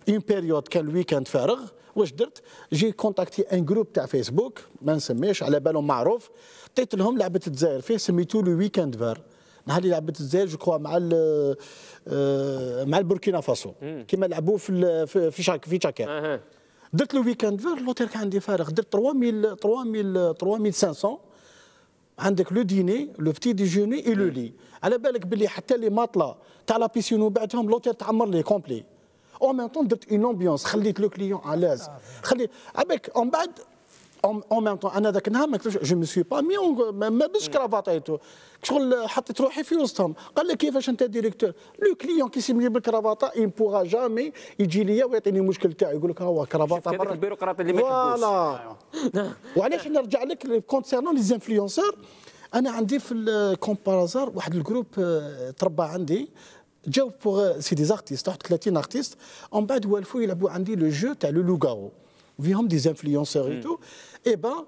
اون بيريود كان الويكاند فارغ واش درت جي كونتاكتي ان جروب تاع فيسبوك ما نسميش على بالهم معروف عطيت لهم لعبه الجزائر فيه سميتو لو ويكاند فار نهار اللي لعبت الجزائر جو كوا مع مع البوركينا فاسو كيما لعبوا في في شاك في شاكر درت ويكاند فير لوتيل كان عندي فارغ درت 3000 3500 عندك لو ديني لو بتي ديجوني اي لو لي على بالك باللي حتى لي ماطله تاع لا بيسيون وبعدهم لوتيل تعمر لي كومبلي او ميم طون درت اون امبيونس خليت لو كليون الاز خليت عباك اون بعد اون en même temps انا ذاك النهار ما نكذبش جو مي سوي با مي ما بش كرافاتيتو شغل حطيت روحي في وسطهم قال لي كيفاش انت ديريكتور لو كليون كي سيملي بالكرافاطه ان بوغا جامي يجي ليا ويعطيني المشكل تاعي يقول لك ها هو كرافاطه هذاك البيروقراط اللي ما فوالا وعلاش نرجع لك كونسيرنون لي زانفلونسور انا عندي في كومبارازار واحد الجروب تربى عندي جاو بوغ سي دي ارتيست 31 ارتيست ومن بعد والفوا يلعبوا عندي لو جو تاع لو لوغاو فيهم دي زانفلونسور اي تو اي با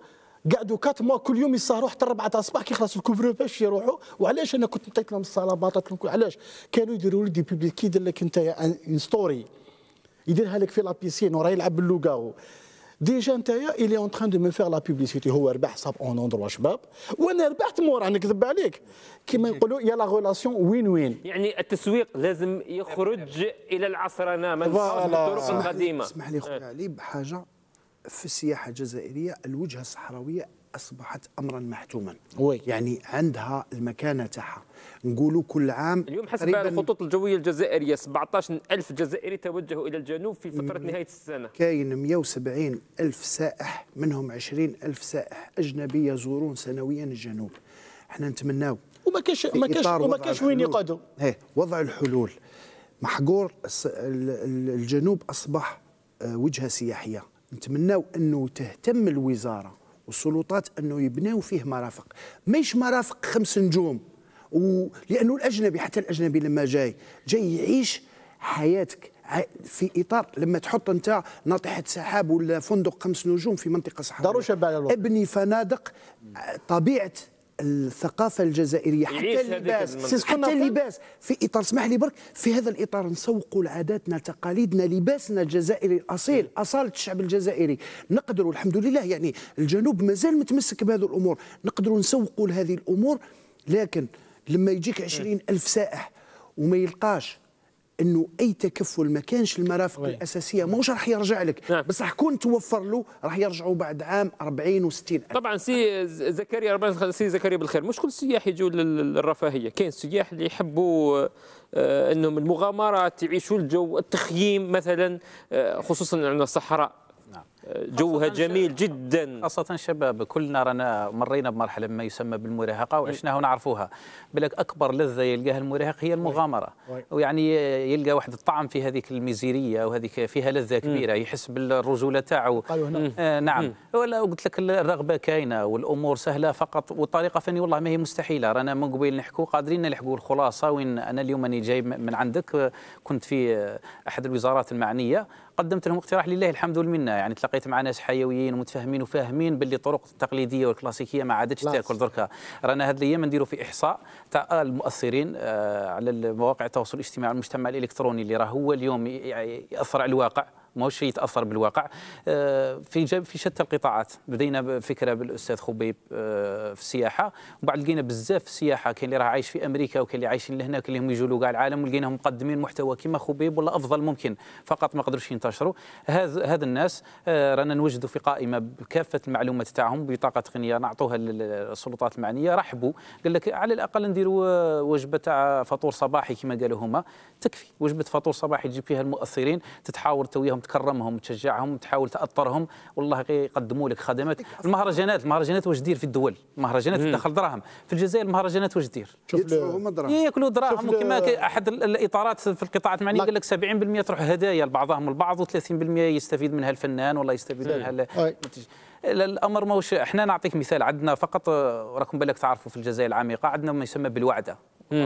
قعدوا كات موا كل يوم يسهروا حتى الربعه تاع الصباح كي الكوفر باش يروحوا وعلاش انا كنت نعطيت لهم الصلاه باطت علاش كانوا يديروا لي دي بوبليك كي يدير لك انت ان ستوري يديرها لك في لابيسين وراه يلعب باللوكاو ديجا نتايا الي اون تران دو مي فير لا بوبليسيتي هو ربح صاب اون اندروا شباب وانا ربحت انا نكذب عليك كيما يقولوا يا لا غولاسيون وين وين يعني التسويق لازم يخرج الى العصرنه من الطرق القديمه اسمح لي خويا علي بحاجه في السياحه الجزائريه الوجهه الصحراويه اصبحت امرا محتوما وي. يعني عندها المكانه تاعها نقولوا كل عام اليوم حسب الخطوط الجويه الجزائريه 17 ألف جزائري توجهوا الى الجنوب في فتره نهايه السنه كاين 170 ألف سائح منهم 20 ألف سائح اجنبي يزورون سنويا الجنوب احنا نتمناو وما كاش ما كاش وما كاش وين يقعدوا وضع الحلول محقور الجنوب اصبح آه، وجهه سياحيه نتمناو انه تهتم الوزاره والسلطات انه يبنوا فيه مرافق مش مرافق خمس نجوم ولانه لانه الاجنبي حتى الاجنبي لما جاي جاي يعيش حياتك في اطار لما تحط انت ناطحه سحاب ولا فندق خمس نجوم في منطقه صحراويه ابني فنادق طبيعه الثقافه الجزائريه حتى اللباس حتى اللباس في اطار اسمح لي برك في هذا الاطار نسوقوا لعاداتنا تقاليدنا لباسنا الجزائري الاصيل اصاله الشعب الجزائري نقدروا الحمد لله يعني الجنوب مازال متمسك بهذه الامور نقدروا نسوقوا لهذه الامور لكن لما يجيك 20 ألف سائح وما يلقاش انه اي تكفل ما كانش المرافق وي. الاساسيه ماهوش راح يرجع لك نعم. راح كون توفر له راح يرجعوا بعد عام 40 و60 طبعا سي زكريا سي زكريا بالخير مش كل السياح يجوا للرفاهيه كاين السياح اللي يحبوا آه، انهم المغامرات يعيشوا الجو التخييم مثلا آه، خصوصا عندنا الصحراء جوها جميل جدا خاصة شباب كلنا رانا مرينا بمرحلة ما يسمى بالمراهقة وعشناها ونعرفوها بالك أكبر لذة يلقاها المراهق هي المغامرة ويعني يلقى واحد الطعم في هذيك الميزيرية وهذيك فيها لذة كبيرة يحس بالرجولة تاعو آه نعم ولا قلت لك الرغبة كاينة والأمور سهلة فقط والطريقة فني والله ما هي مستحيلة رانا من قبيل نحكوا قادرين نلحقوا الخلاصة وين أنا اليوم أني جاي من عندك كنت في أحد الوزارات المعنية قدمت لهم اقتراح لله الحمد والمنه يعني تلاقيت مع ناس حيويين ومتفاهمين وفاهمين باللي الطرق التقليديه والكلاسيكيه ما عادتش تاكل دركا رانا هاد الايام نديروا في احصاء تاع المؤثرين آه، على مواقع التواصل الاجتماعي والمجتمع الالكتروني اللي راه هو اليوم ياثر على الواقع ماهوش شيء يتاثر بالواقع آه، في في شتى القطاعات بدينا بفكره بالاستاذ خبيب آه، في السياحه وبعد لقينا بزاف السياحه كاين اللي راه عايش في امريكا وكاين اللي عايشين لهنا وكاين اللي هم يجوا لكاع العالم ولقيناهم مقدمين محتوى كما خبيب ولا افضل ممكن فقط ما قدروش ينتشروا هذ هذ الناس آه، رانا نوجدوا في قائمه بكافه المعلومات تاعهم بطاقه تقنيه نعطوها للسلطات المعنيه رحبوا قال لك على الاقل نديروا وجبه تاع فطور صباحي كما قالوا هما تكفي وجبه فطور صباحي تجيب فيها المؤثرين تتحاور تويهم تكرمهم تشجعهم تحاول تاطرهم والله يقدموا لك خدمات المهرجانات المهرجانات واش دير في الدول المهرجانات تدخل دراهم في الجزائر المهرجانات واش دير ياكلوا دراهم كما احد الاطارات في القطاعات المعنيه قال لك 70% تروح هدايا لبعضهم البعض و30% يستفيد منها الفنان والله يستفيد منها الامر ماهوش احنا نعطيك مثال عندنا فقط راكم بالك تعرفوا في الجزائر العميقه عندنا ما يسمى بالوعده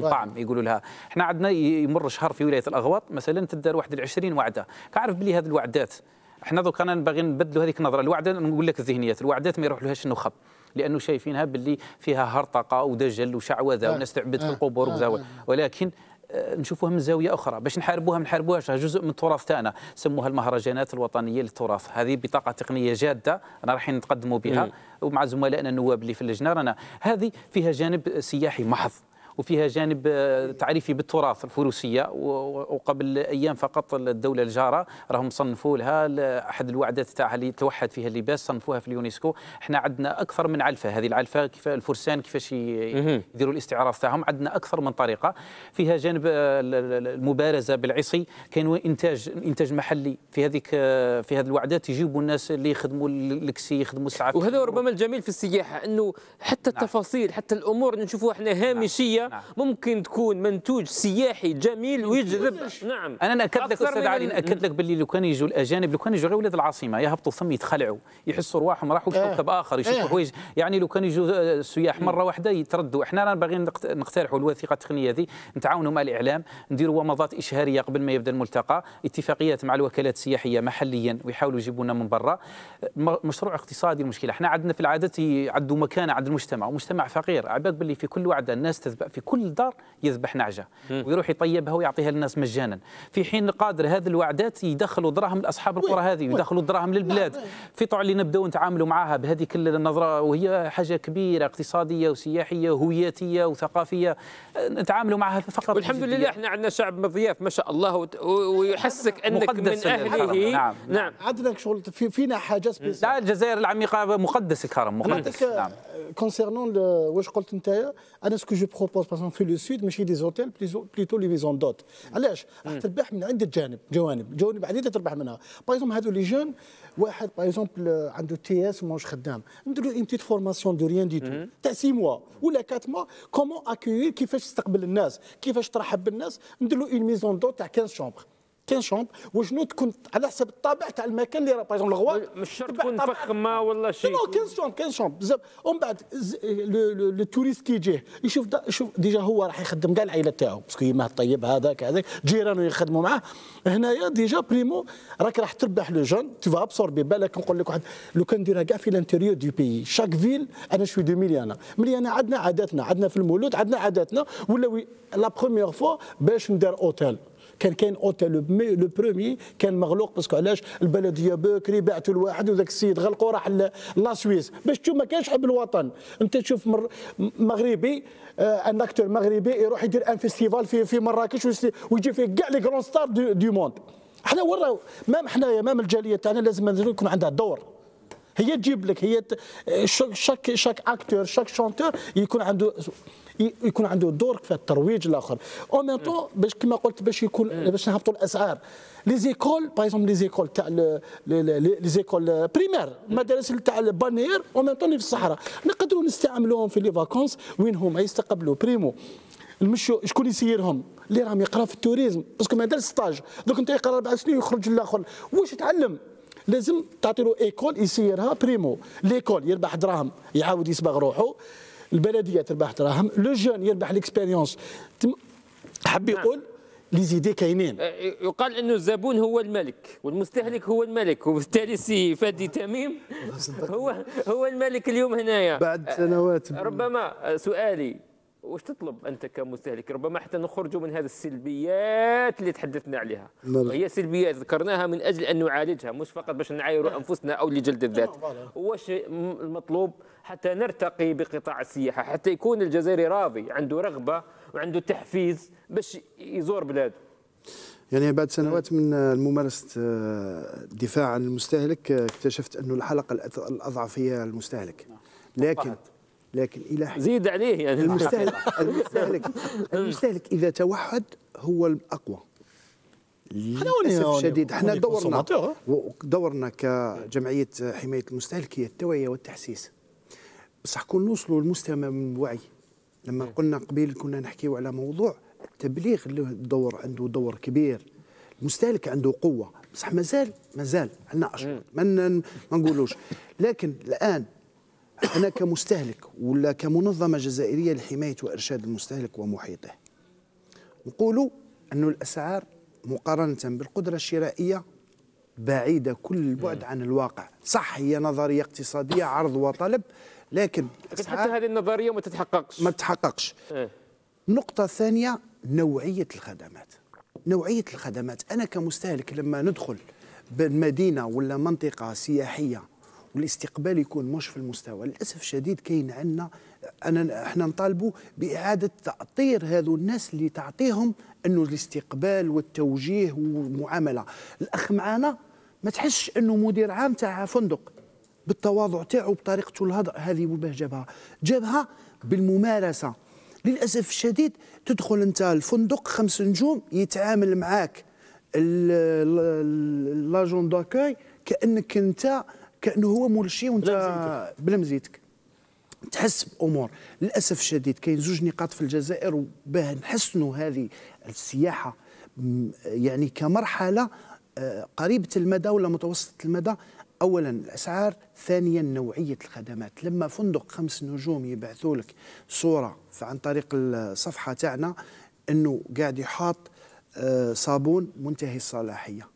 طعم يقولوا لها احنا عندنا يمر شهر في ولايه الاغواط مثلا تدار واحد 20 وعده كعرف بلي هذه الوعدات احنا دوك انا باغي نبدلوا هذيك النظره الوعده نقول لك الذهنيات الوعدات ما لهاش النخب لانه شايفينها باللي فيها هرطقه ودجل وشعوذه آه. وناس تعبد في آه. القبور آه. ولكن نشوفوها من زاويه اخرى باش نحاربوها ما نحاربوهاش جزء من التراث تاعنا سموها المهرجانات الوطنيه للتراث هذه بطاقه تقنيه جاده انا رايحين نتقدموا بها ومع زملائنا النواب اللي في اللجنه رانا هذه فيها جانب سياحي محض وفيها جانب آه، تعريفي بالتراث الفروسيه وقبل ايام فقط الدوله الجاره راهم صنفوا لها احد الوعدات تاعها اللي توحد فيها اللباس صنفوها في اليونسكو احنا عندنا اكثر من علفه هذه العلفه كيف الفرسان كيفاش يديروا الاستعراض تاعهم عندنا اكثر من طريقه فيها جانب آه، المبارزه بالعصي كاين انتاج انتاج محلي في هذيك آه، في هذه الوعدات يجيبوا الناس اللي يخدموا الكسي يخدموا الساعات وهذا ربما الجميل في السياحه انه حتى نعم. التفاصيل حتى الامور نشوفوها احنا نعم. هامشيه نعم. ممكن تكون منتوج سياحي جميل ويجذب نعم انا ناكد لك استاذ علي ناكد لك باللي لو كان يجوا الاجانب لو كان يجوا غير ولاد العاصمه يهبطوا ثم يتخلعوا يحسوا رواحهم راحوا في إيه. كوكب اخر يشوفوا إيه. حوايج يعني لو كان يجوا السياح آه، مره واحده يتردوا احنا رانا باغيين نقترحوا الوثيقه التقنيه هذه نتعاونوا مع الاعلام نديروا ومضات اشهاريه قبل ما يبدا الملتقى اتفاقيات مع الوكالات السياحيه محليا ويحاولوا يجيبوا لنا من برا مشروع اقتصادي المشكله احنا عندنا في العاده عنده مكانه عند المجتمع ومجتمع فقير عباد باللي في كل وعده الناس تذبح في كل دار يذبح نعجه ويروح يطيبها ويعطيها للناس مجانا في حين قادر هذه الوعدات يدخلوا دراهم لاصحاب القرى هذه ويدخلوا دراهم للبلاد في طوع اللي نبداو نتعاملوا معها بهذه النظره وهي حاجه كبيره اقتصاديه وسياحيه وهوياتيه وثقافيه نتعاملوا معها فقط والحمد لله احنا عندنا شعب مضياف ما شاء الله ويحسك انك مقدس من اهله نعم نعم عندنا شغل في فينا حاجه لا الجزائر العميقه مقدس الكرم مقدس نعم كونسيرنون واش قلت انت انا سكو جو بروبوز بروبوز باسون في لو سود ماشي دي زوتيل بليتو لي ميزون دوت علاش راح تربح من عده جانب جوانب جوانب عديده تربح منها باغ هادو لي جون واحد باغ اكزومبل عنده تي اس وماهوش خدام له اون بتيت فورماسيون دو ريان دي تو تاع سي موا ولا كات موا كومون اكويي كيفاش تستقبل الناس كيفاش ترحب بالناس ندير له اون ميزون دوت تاع 15 شومبر كان شومب وشنو تكون على حسب الطابع تاع المكان اللي راه باغ الغوا مش شرط تكون فخمه ولا شيء نو كان شومب كان شومب بزاف ومن بعد لو توريست كي يجيه يشوف يشوف ديجا هو راح يخدم كاع العائله تاعو باسكو يماه طيب هذاك هذاك جيرانه يخدموا معاه هنايا ديجا بريمو راك راح تربح لو جون تو فا ابسوربي بالك نقول لك واحد لو كان نديرها كاع في لانتيريو دو بيي شاك فيل انا شوي دو مليانه مليانه عندنا عاداتنا عندنا في المولود عندنا عاداتنا ولا لا بروميير فوا باش ندير اوتيل كان كاين اوتيل لو برومي كان مغلوق باسكو علاش البلديه بكري بعتوا الواحد وذاك السيد غلقوا راح لا سويس باش تشوف ما كانش حب الوطن انت تشوف مر... مغربي آه، ان اكتور مغربي يروح يدير ان فيستيفال في في مراكش ويجي فيه كاع لي كرون ستار دو, دو موند احنا ورا مام حنايا مام الجاليه تاعنا لازم يكون عندها دور هي تجيب لك هي آه، شاك شاك اكتور شاك شونتور يكون عنده يكون عنده دور في الترويج الاخر او ميم طو باش كما قلت باش يكون باش نهبطوا الاسعار لي زيكول باغ اكزومبل لي زيكول تاع لي زيكول بريمير المدارس تاع البانير او ميم طو في الصحراء نقدروا نستعملوهم في لي فاكونس وين هما يستقبلوا بريمو المشو شكون يسيرهم اللي راهم يقرا في التوريزم باسكو ما دار ستاج دوك انت يقرا اربع سنين ويخرج الاخر واش يتعلم لازم تعطي له ايكول يسيرها بريمو ليكول يربح دراهم يعاود يصبغ روحه البلديه تربح دراهم لو جون يربح ليكسبيريونس حب نعم. يقول لي زيدي كاينين أه، يقال انه الزبون هو الملك والمستهلك هو الملك وبالتالي سي فادي تميم هو هو الملك اليوم هنايا بعد سنوات أه، ربما أه، سؤالي واش تطلب انت كمستهلك ربما حتى نخرجوا من هذه السلبيات اللي تحدثنا عليها نعم. هي سلبيات ذكرناها من اجل ان نعالجها مش فقط باش نعايروا انفسنا او لجلد الذات نعم، واش المطلوب حتى نرتقي بقطاع السياحه حتى يكون الجزائري راضي عنده رغبه وعنده تحفيز باش يزور بلاده يعني بعد سنوات من ممارسة الدفاع آه، عن المستهلك آه، اكتشفت أن الحلقة الأضعف هي المستهلك نعم. لكن لكن الى حين زيد عليه يعني المستهلك المستهلك المستهلك اذا توحد هو الاقوى للاسف الشديد احنا دورنا دورنا كجمعيه حمايه المستهلك هي التوعيه والتحسيس بصح كون نوصلوا لمستوى من الوعي لما قلنا قبيل كنا نحكيو على موضوع التبليغ له دور عنده دور كبير المستهلك عنده قوه بصح مازال مازال عندنا اشهر ما نقولوش لكن الان انا كمستهلك ولا كمنظمه جزائريه لحمايه وارشاد المستهلك ومحيطه نقولوا أن الاسعار مقارنه بالقدره الشرائيه بعيده كل البعد عن الواقع صح هي نظريه اقتصاديه عرض وطلب لكن لكن حتى هذه النظريه ما تتحققش ما تتحققش إيه. نقطه ثانيه الثانيه نوعيه الخدمات نوعيه الخدمات انا كمستهلك لما ندخل بمدينه ولا منطقه سياحيه والاستقبال يكون مش في المستوى للاسف الشديد كاين عندنا انا احنا نطالبوا باعاده تعطير هذو الناس اللي تعطيهم انه الاستقبال والتوجيه والمعامله الاخ معانا ما تحسش انه مدير عام تاع فندق بالتواضع تاعو بطريقته الهضر هذه مباه جابها جابها بالممارسه للاسف الشديد تدخل انت الفندق خمس نجوم يتعامل معاك لاجون داكاي كانك انت كانه هو مول الشيء وانت بلا مزيتك تحس بامور للاسف الشديد كاين زوج نقاط في الجزائر وباه نحسنوا هذه السياحه يعني كمرحله آه، قريبه المدى ولا متوسطه المدى اولا الاسعار ثانيا نوعيه الخدمات لما فندق خمس نجوم يبعثوا لك صوره عن طريق الصفحه تاعنا انه قاعد يحاط آه، صابون منتهي الصلاحيه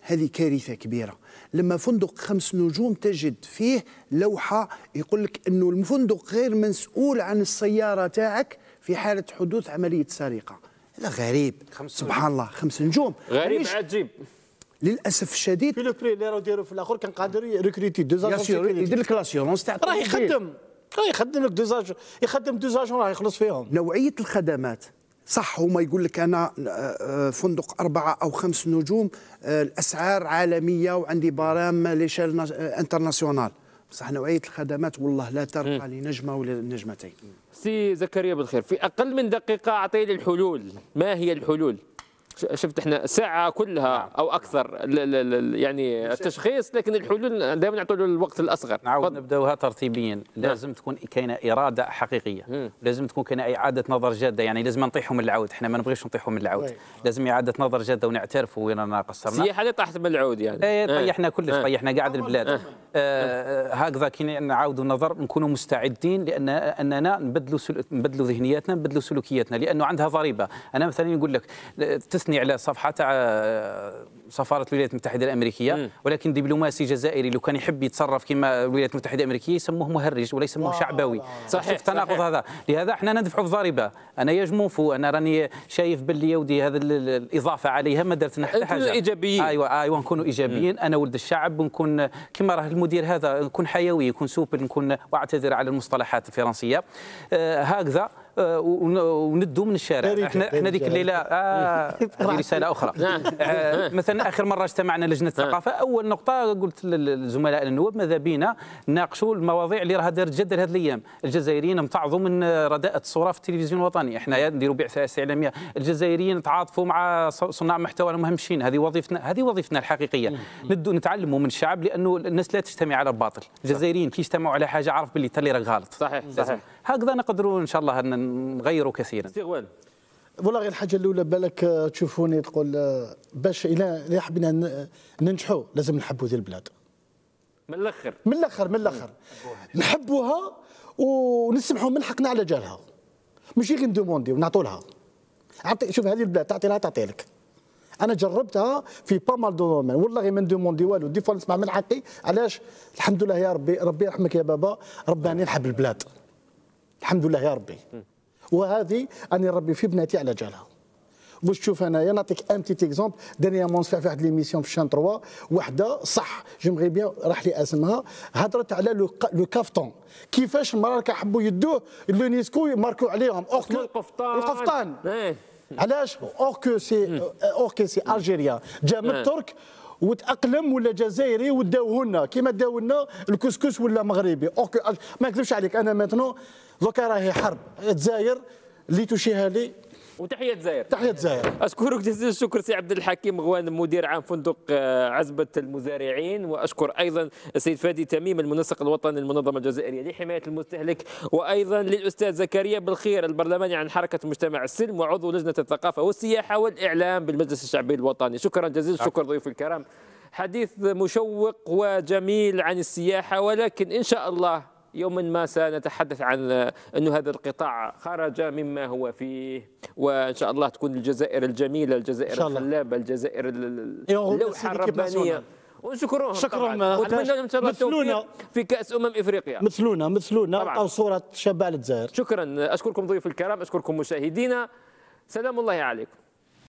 هذه كارثه كبيره لما فندق خمس نجوم تجد فيه لوحه يقول لك انه الفندق غير مسؤول عن السياره تاعك في حاله حدوث عمليه سرقه لا غريب خمس سبحان الله خمس نجوم غريب عجيب للاسف الشديد في لو بري اللي راهو ديروا في الاخر كان قادر يريكريتي دو يدير لك لاسيورونس تاع راه يخدم راه يخدم لك زاجون يخدم زاجون راه يخلص فيهم نوعيه الخدمات صح هما يقول لك انا آه، آه، فندق اربعه او خمس نجوم آه، الاسعار عالميه وعندي برام ليشال انترناسيونال بصح نوعيه الخدمات والله لا ترقى لنجمه ولا نجمتين سي زكريا بالخير في اقل من دقيقه اعطيني الحلول ما هي الحلول شفت احنا ساعه كلها نعم. او اكثر يعني التشخيص لكن الحلول دائما نعطوا الوقت الاصغر نعاود نبداوها ترتيبيا نعم. لازم تكون كاينه اراده حقيقيه مم. لازم تكون كاينه اعاده نظر جاده يعني لازم نطيحوا من العود احنا ما نبغيش نطيحوا من العود مم. طيب. لازم اعاده نظر جاده ونعترفوا وين رانا قصرنا السياحه اللي طاحت من العود يعني ايه آه. طيحنا كلش آه. طيحنا قاعد البلاد اه, آه، هكذا كي نعاودوا النظر نكونوا مستعدين لان اننا نبدلوا نبدلوا ذهنياتنا نبدلوا سلوكياتنا لانه عندها ضريبه انا مثلا نقول لك لستني على صفحه تاع آه، سفاره الولايات المتحده الامريكيه م. ولكن دبلوماسي جزائري لو كان يحب يتصرف كما الولايات المتحده الامريكيه يسموه مهرج ولا يسموه شعبوي صحيح التناقض هذا لهذا احنا ندفعوا في ضريبه انا يا جموفو انا راني شايف باللي يودي هذا الاضافه عليها ما درت حتى حاجه ايجابيين ايوا آه، ايوا نكونوا ايجابيين انا ولد الشعب ونكون كما راه المدير هذا نكون حيوي نكون سوبر نكون واعتذر على المصطلحات الفرنسيه آه، هكذا آه، وندوا من الشارع احنا احنا ديك الليله آه رساله اخرى نعم. آه مثلا اخر مره اجتمعنا لجنه نعم. الثقافه اول نقطه قلت للزملاء النواب ماذا بينا ناقشوا المواضيع اللي راها دارت جدل هذه الايام الجزائريين امتعضوا من رداءة الصوره في التلفزيون الوطني احنا نديروا بعثه اعلاميه الجزائريين تعاطفوا مع صناع محتوى مهمشين هذه وظيفتنا هذه وظيفتنا الحقيقيه ندوا نتعلموا من الشعب لانه الناس لا تجتمع على الباطل الجزائريين كي يجتمعوا على حاجه عارف باللي تالي راك غلط صحيح صحيح هكذا نقدروا ان شاء الله نغيروا كثيرا استغوال والله غير الحاجه الاولى بالك آه، تشوفوني تقول آه، باش الى حبينا آه، ننجحوا لازم نحبوا ذي البلاد من الاخر من الاخر من الاخر نحبوها ونسمحوا من حقنا على جالها ماشي غير ندوموندي ونعطوا لها عطي شوف هذه البلاد تعطي لها تعطي لك انا جربتها في با مال دومين والله ما ندوموندي والو دي فوا نسمع من حقي علاش الحمد لله يا ربي ربي يرحمك يا بابا رباني نحب البلاد الحمد لله يا ربي وهذه اني ربي في بناتي على جالها باش تشوف انايا نعطيك ان بتيت اكزومبل مون في واحد ليميسيون في شان 3 وحده صح جيمغي بيان راح لي اسمها هضرت على لو كافتون كيفاش المراه حبوا يدوه لونيسكو يماركوا عليهم اوك القفطان القفطان إيه. علاش اوك سي اوك سي الجيريا جا من الترك وتاقلم ولا جزائري وداوه لنا كيما داوه لنا الكسكس ولا مغربي اوك ما نكذبش عليك انا ماتنو دوكا راهي حرب الجزائر اللي تشيها لي وتحيه زاير تحيه زاير اشكرك جزيل الشكر سي عبد الحكيم غوان مدير عام فندق آه، عزبه المزارعين واشكر ايضا السيد فادي تميم المنسق الوطني للمنظمه الجزائريه لحمايه المستهلك وايضا للاستاذ زكريا بالخير البرلماني عن حركه مجتمع السلم وعضو لجنه الثقافه والسياحه والاعلام بالمجلس الشعبي الوطني شكرا جزيل الشكر ضيوف الكرام حديث مشوق وجميل عن السياحه ولكن ان شاء الله يوما ما سنتحدث عن أن هذا القطاع خرج مما هو فيه وإن شاء الله تكون الجزائر الجميلة الجزائر الخلابة الجزائر اللوحة الربانية ونشكروهم شكرا واتمنى آه، لهم في كاس امم افريقيا مثلونا مثلونا او صوره شباب الجزائر شكرا اشكركم ضيوف الكرام اشكركم مشاهدينا سلام الله عليكم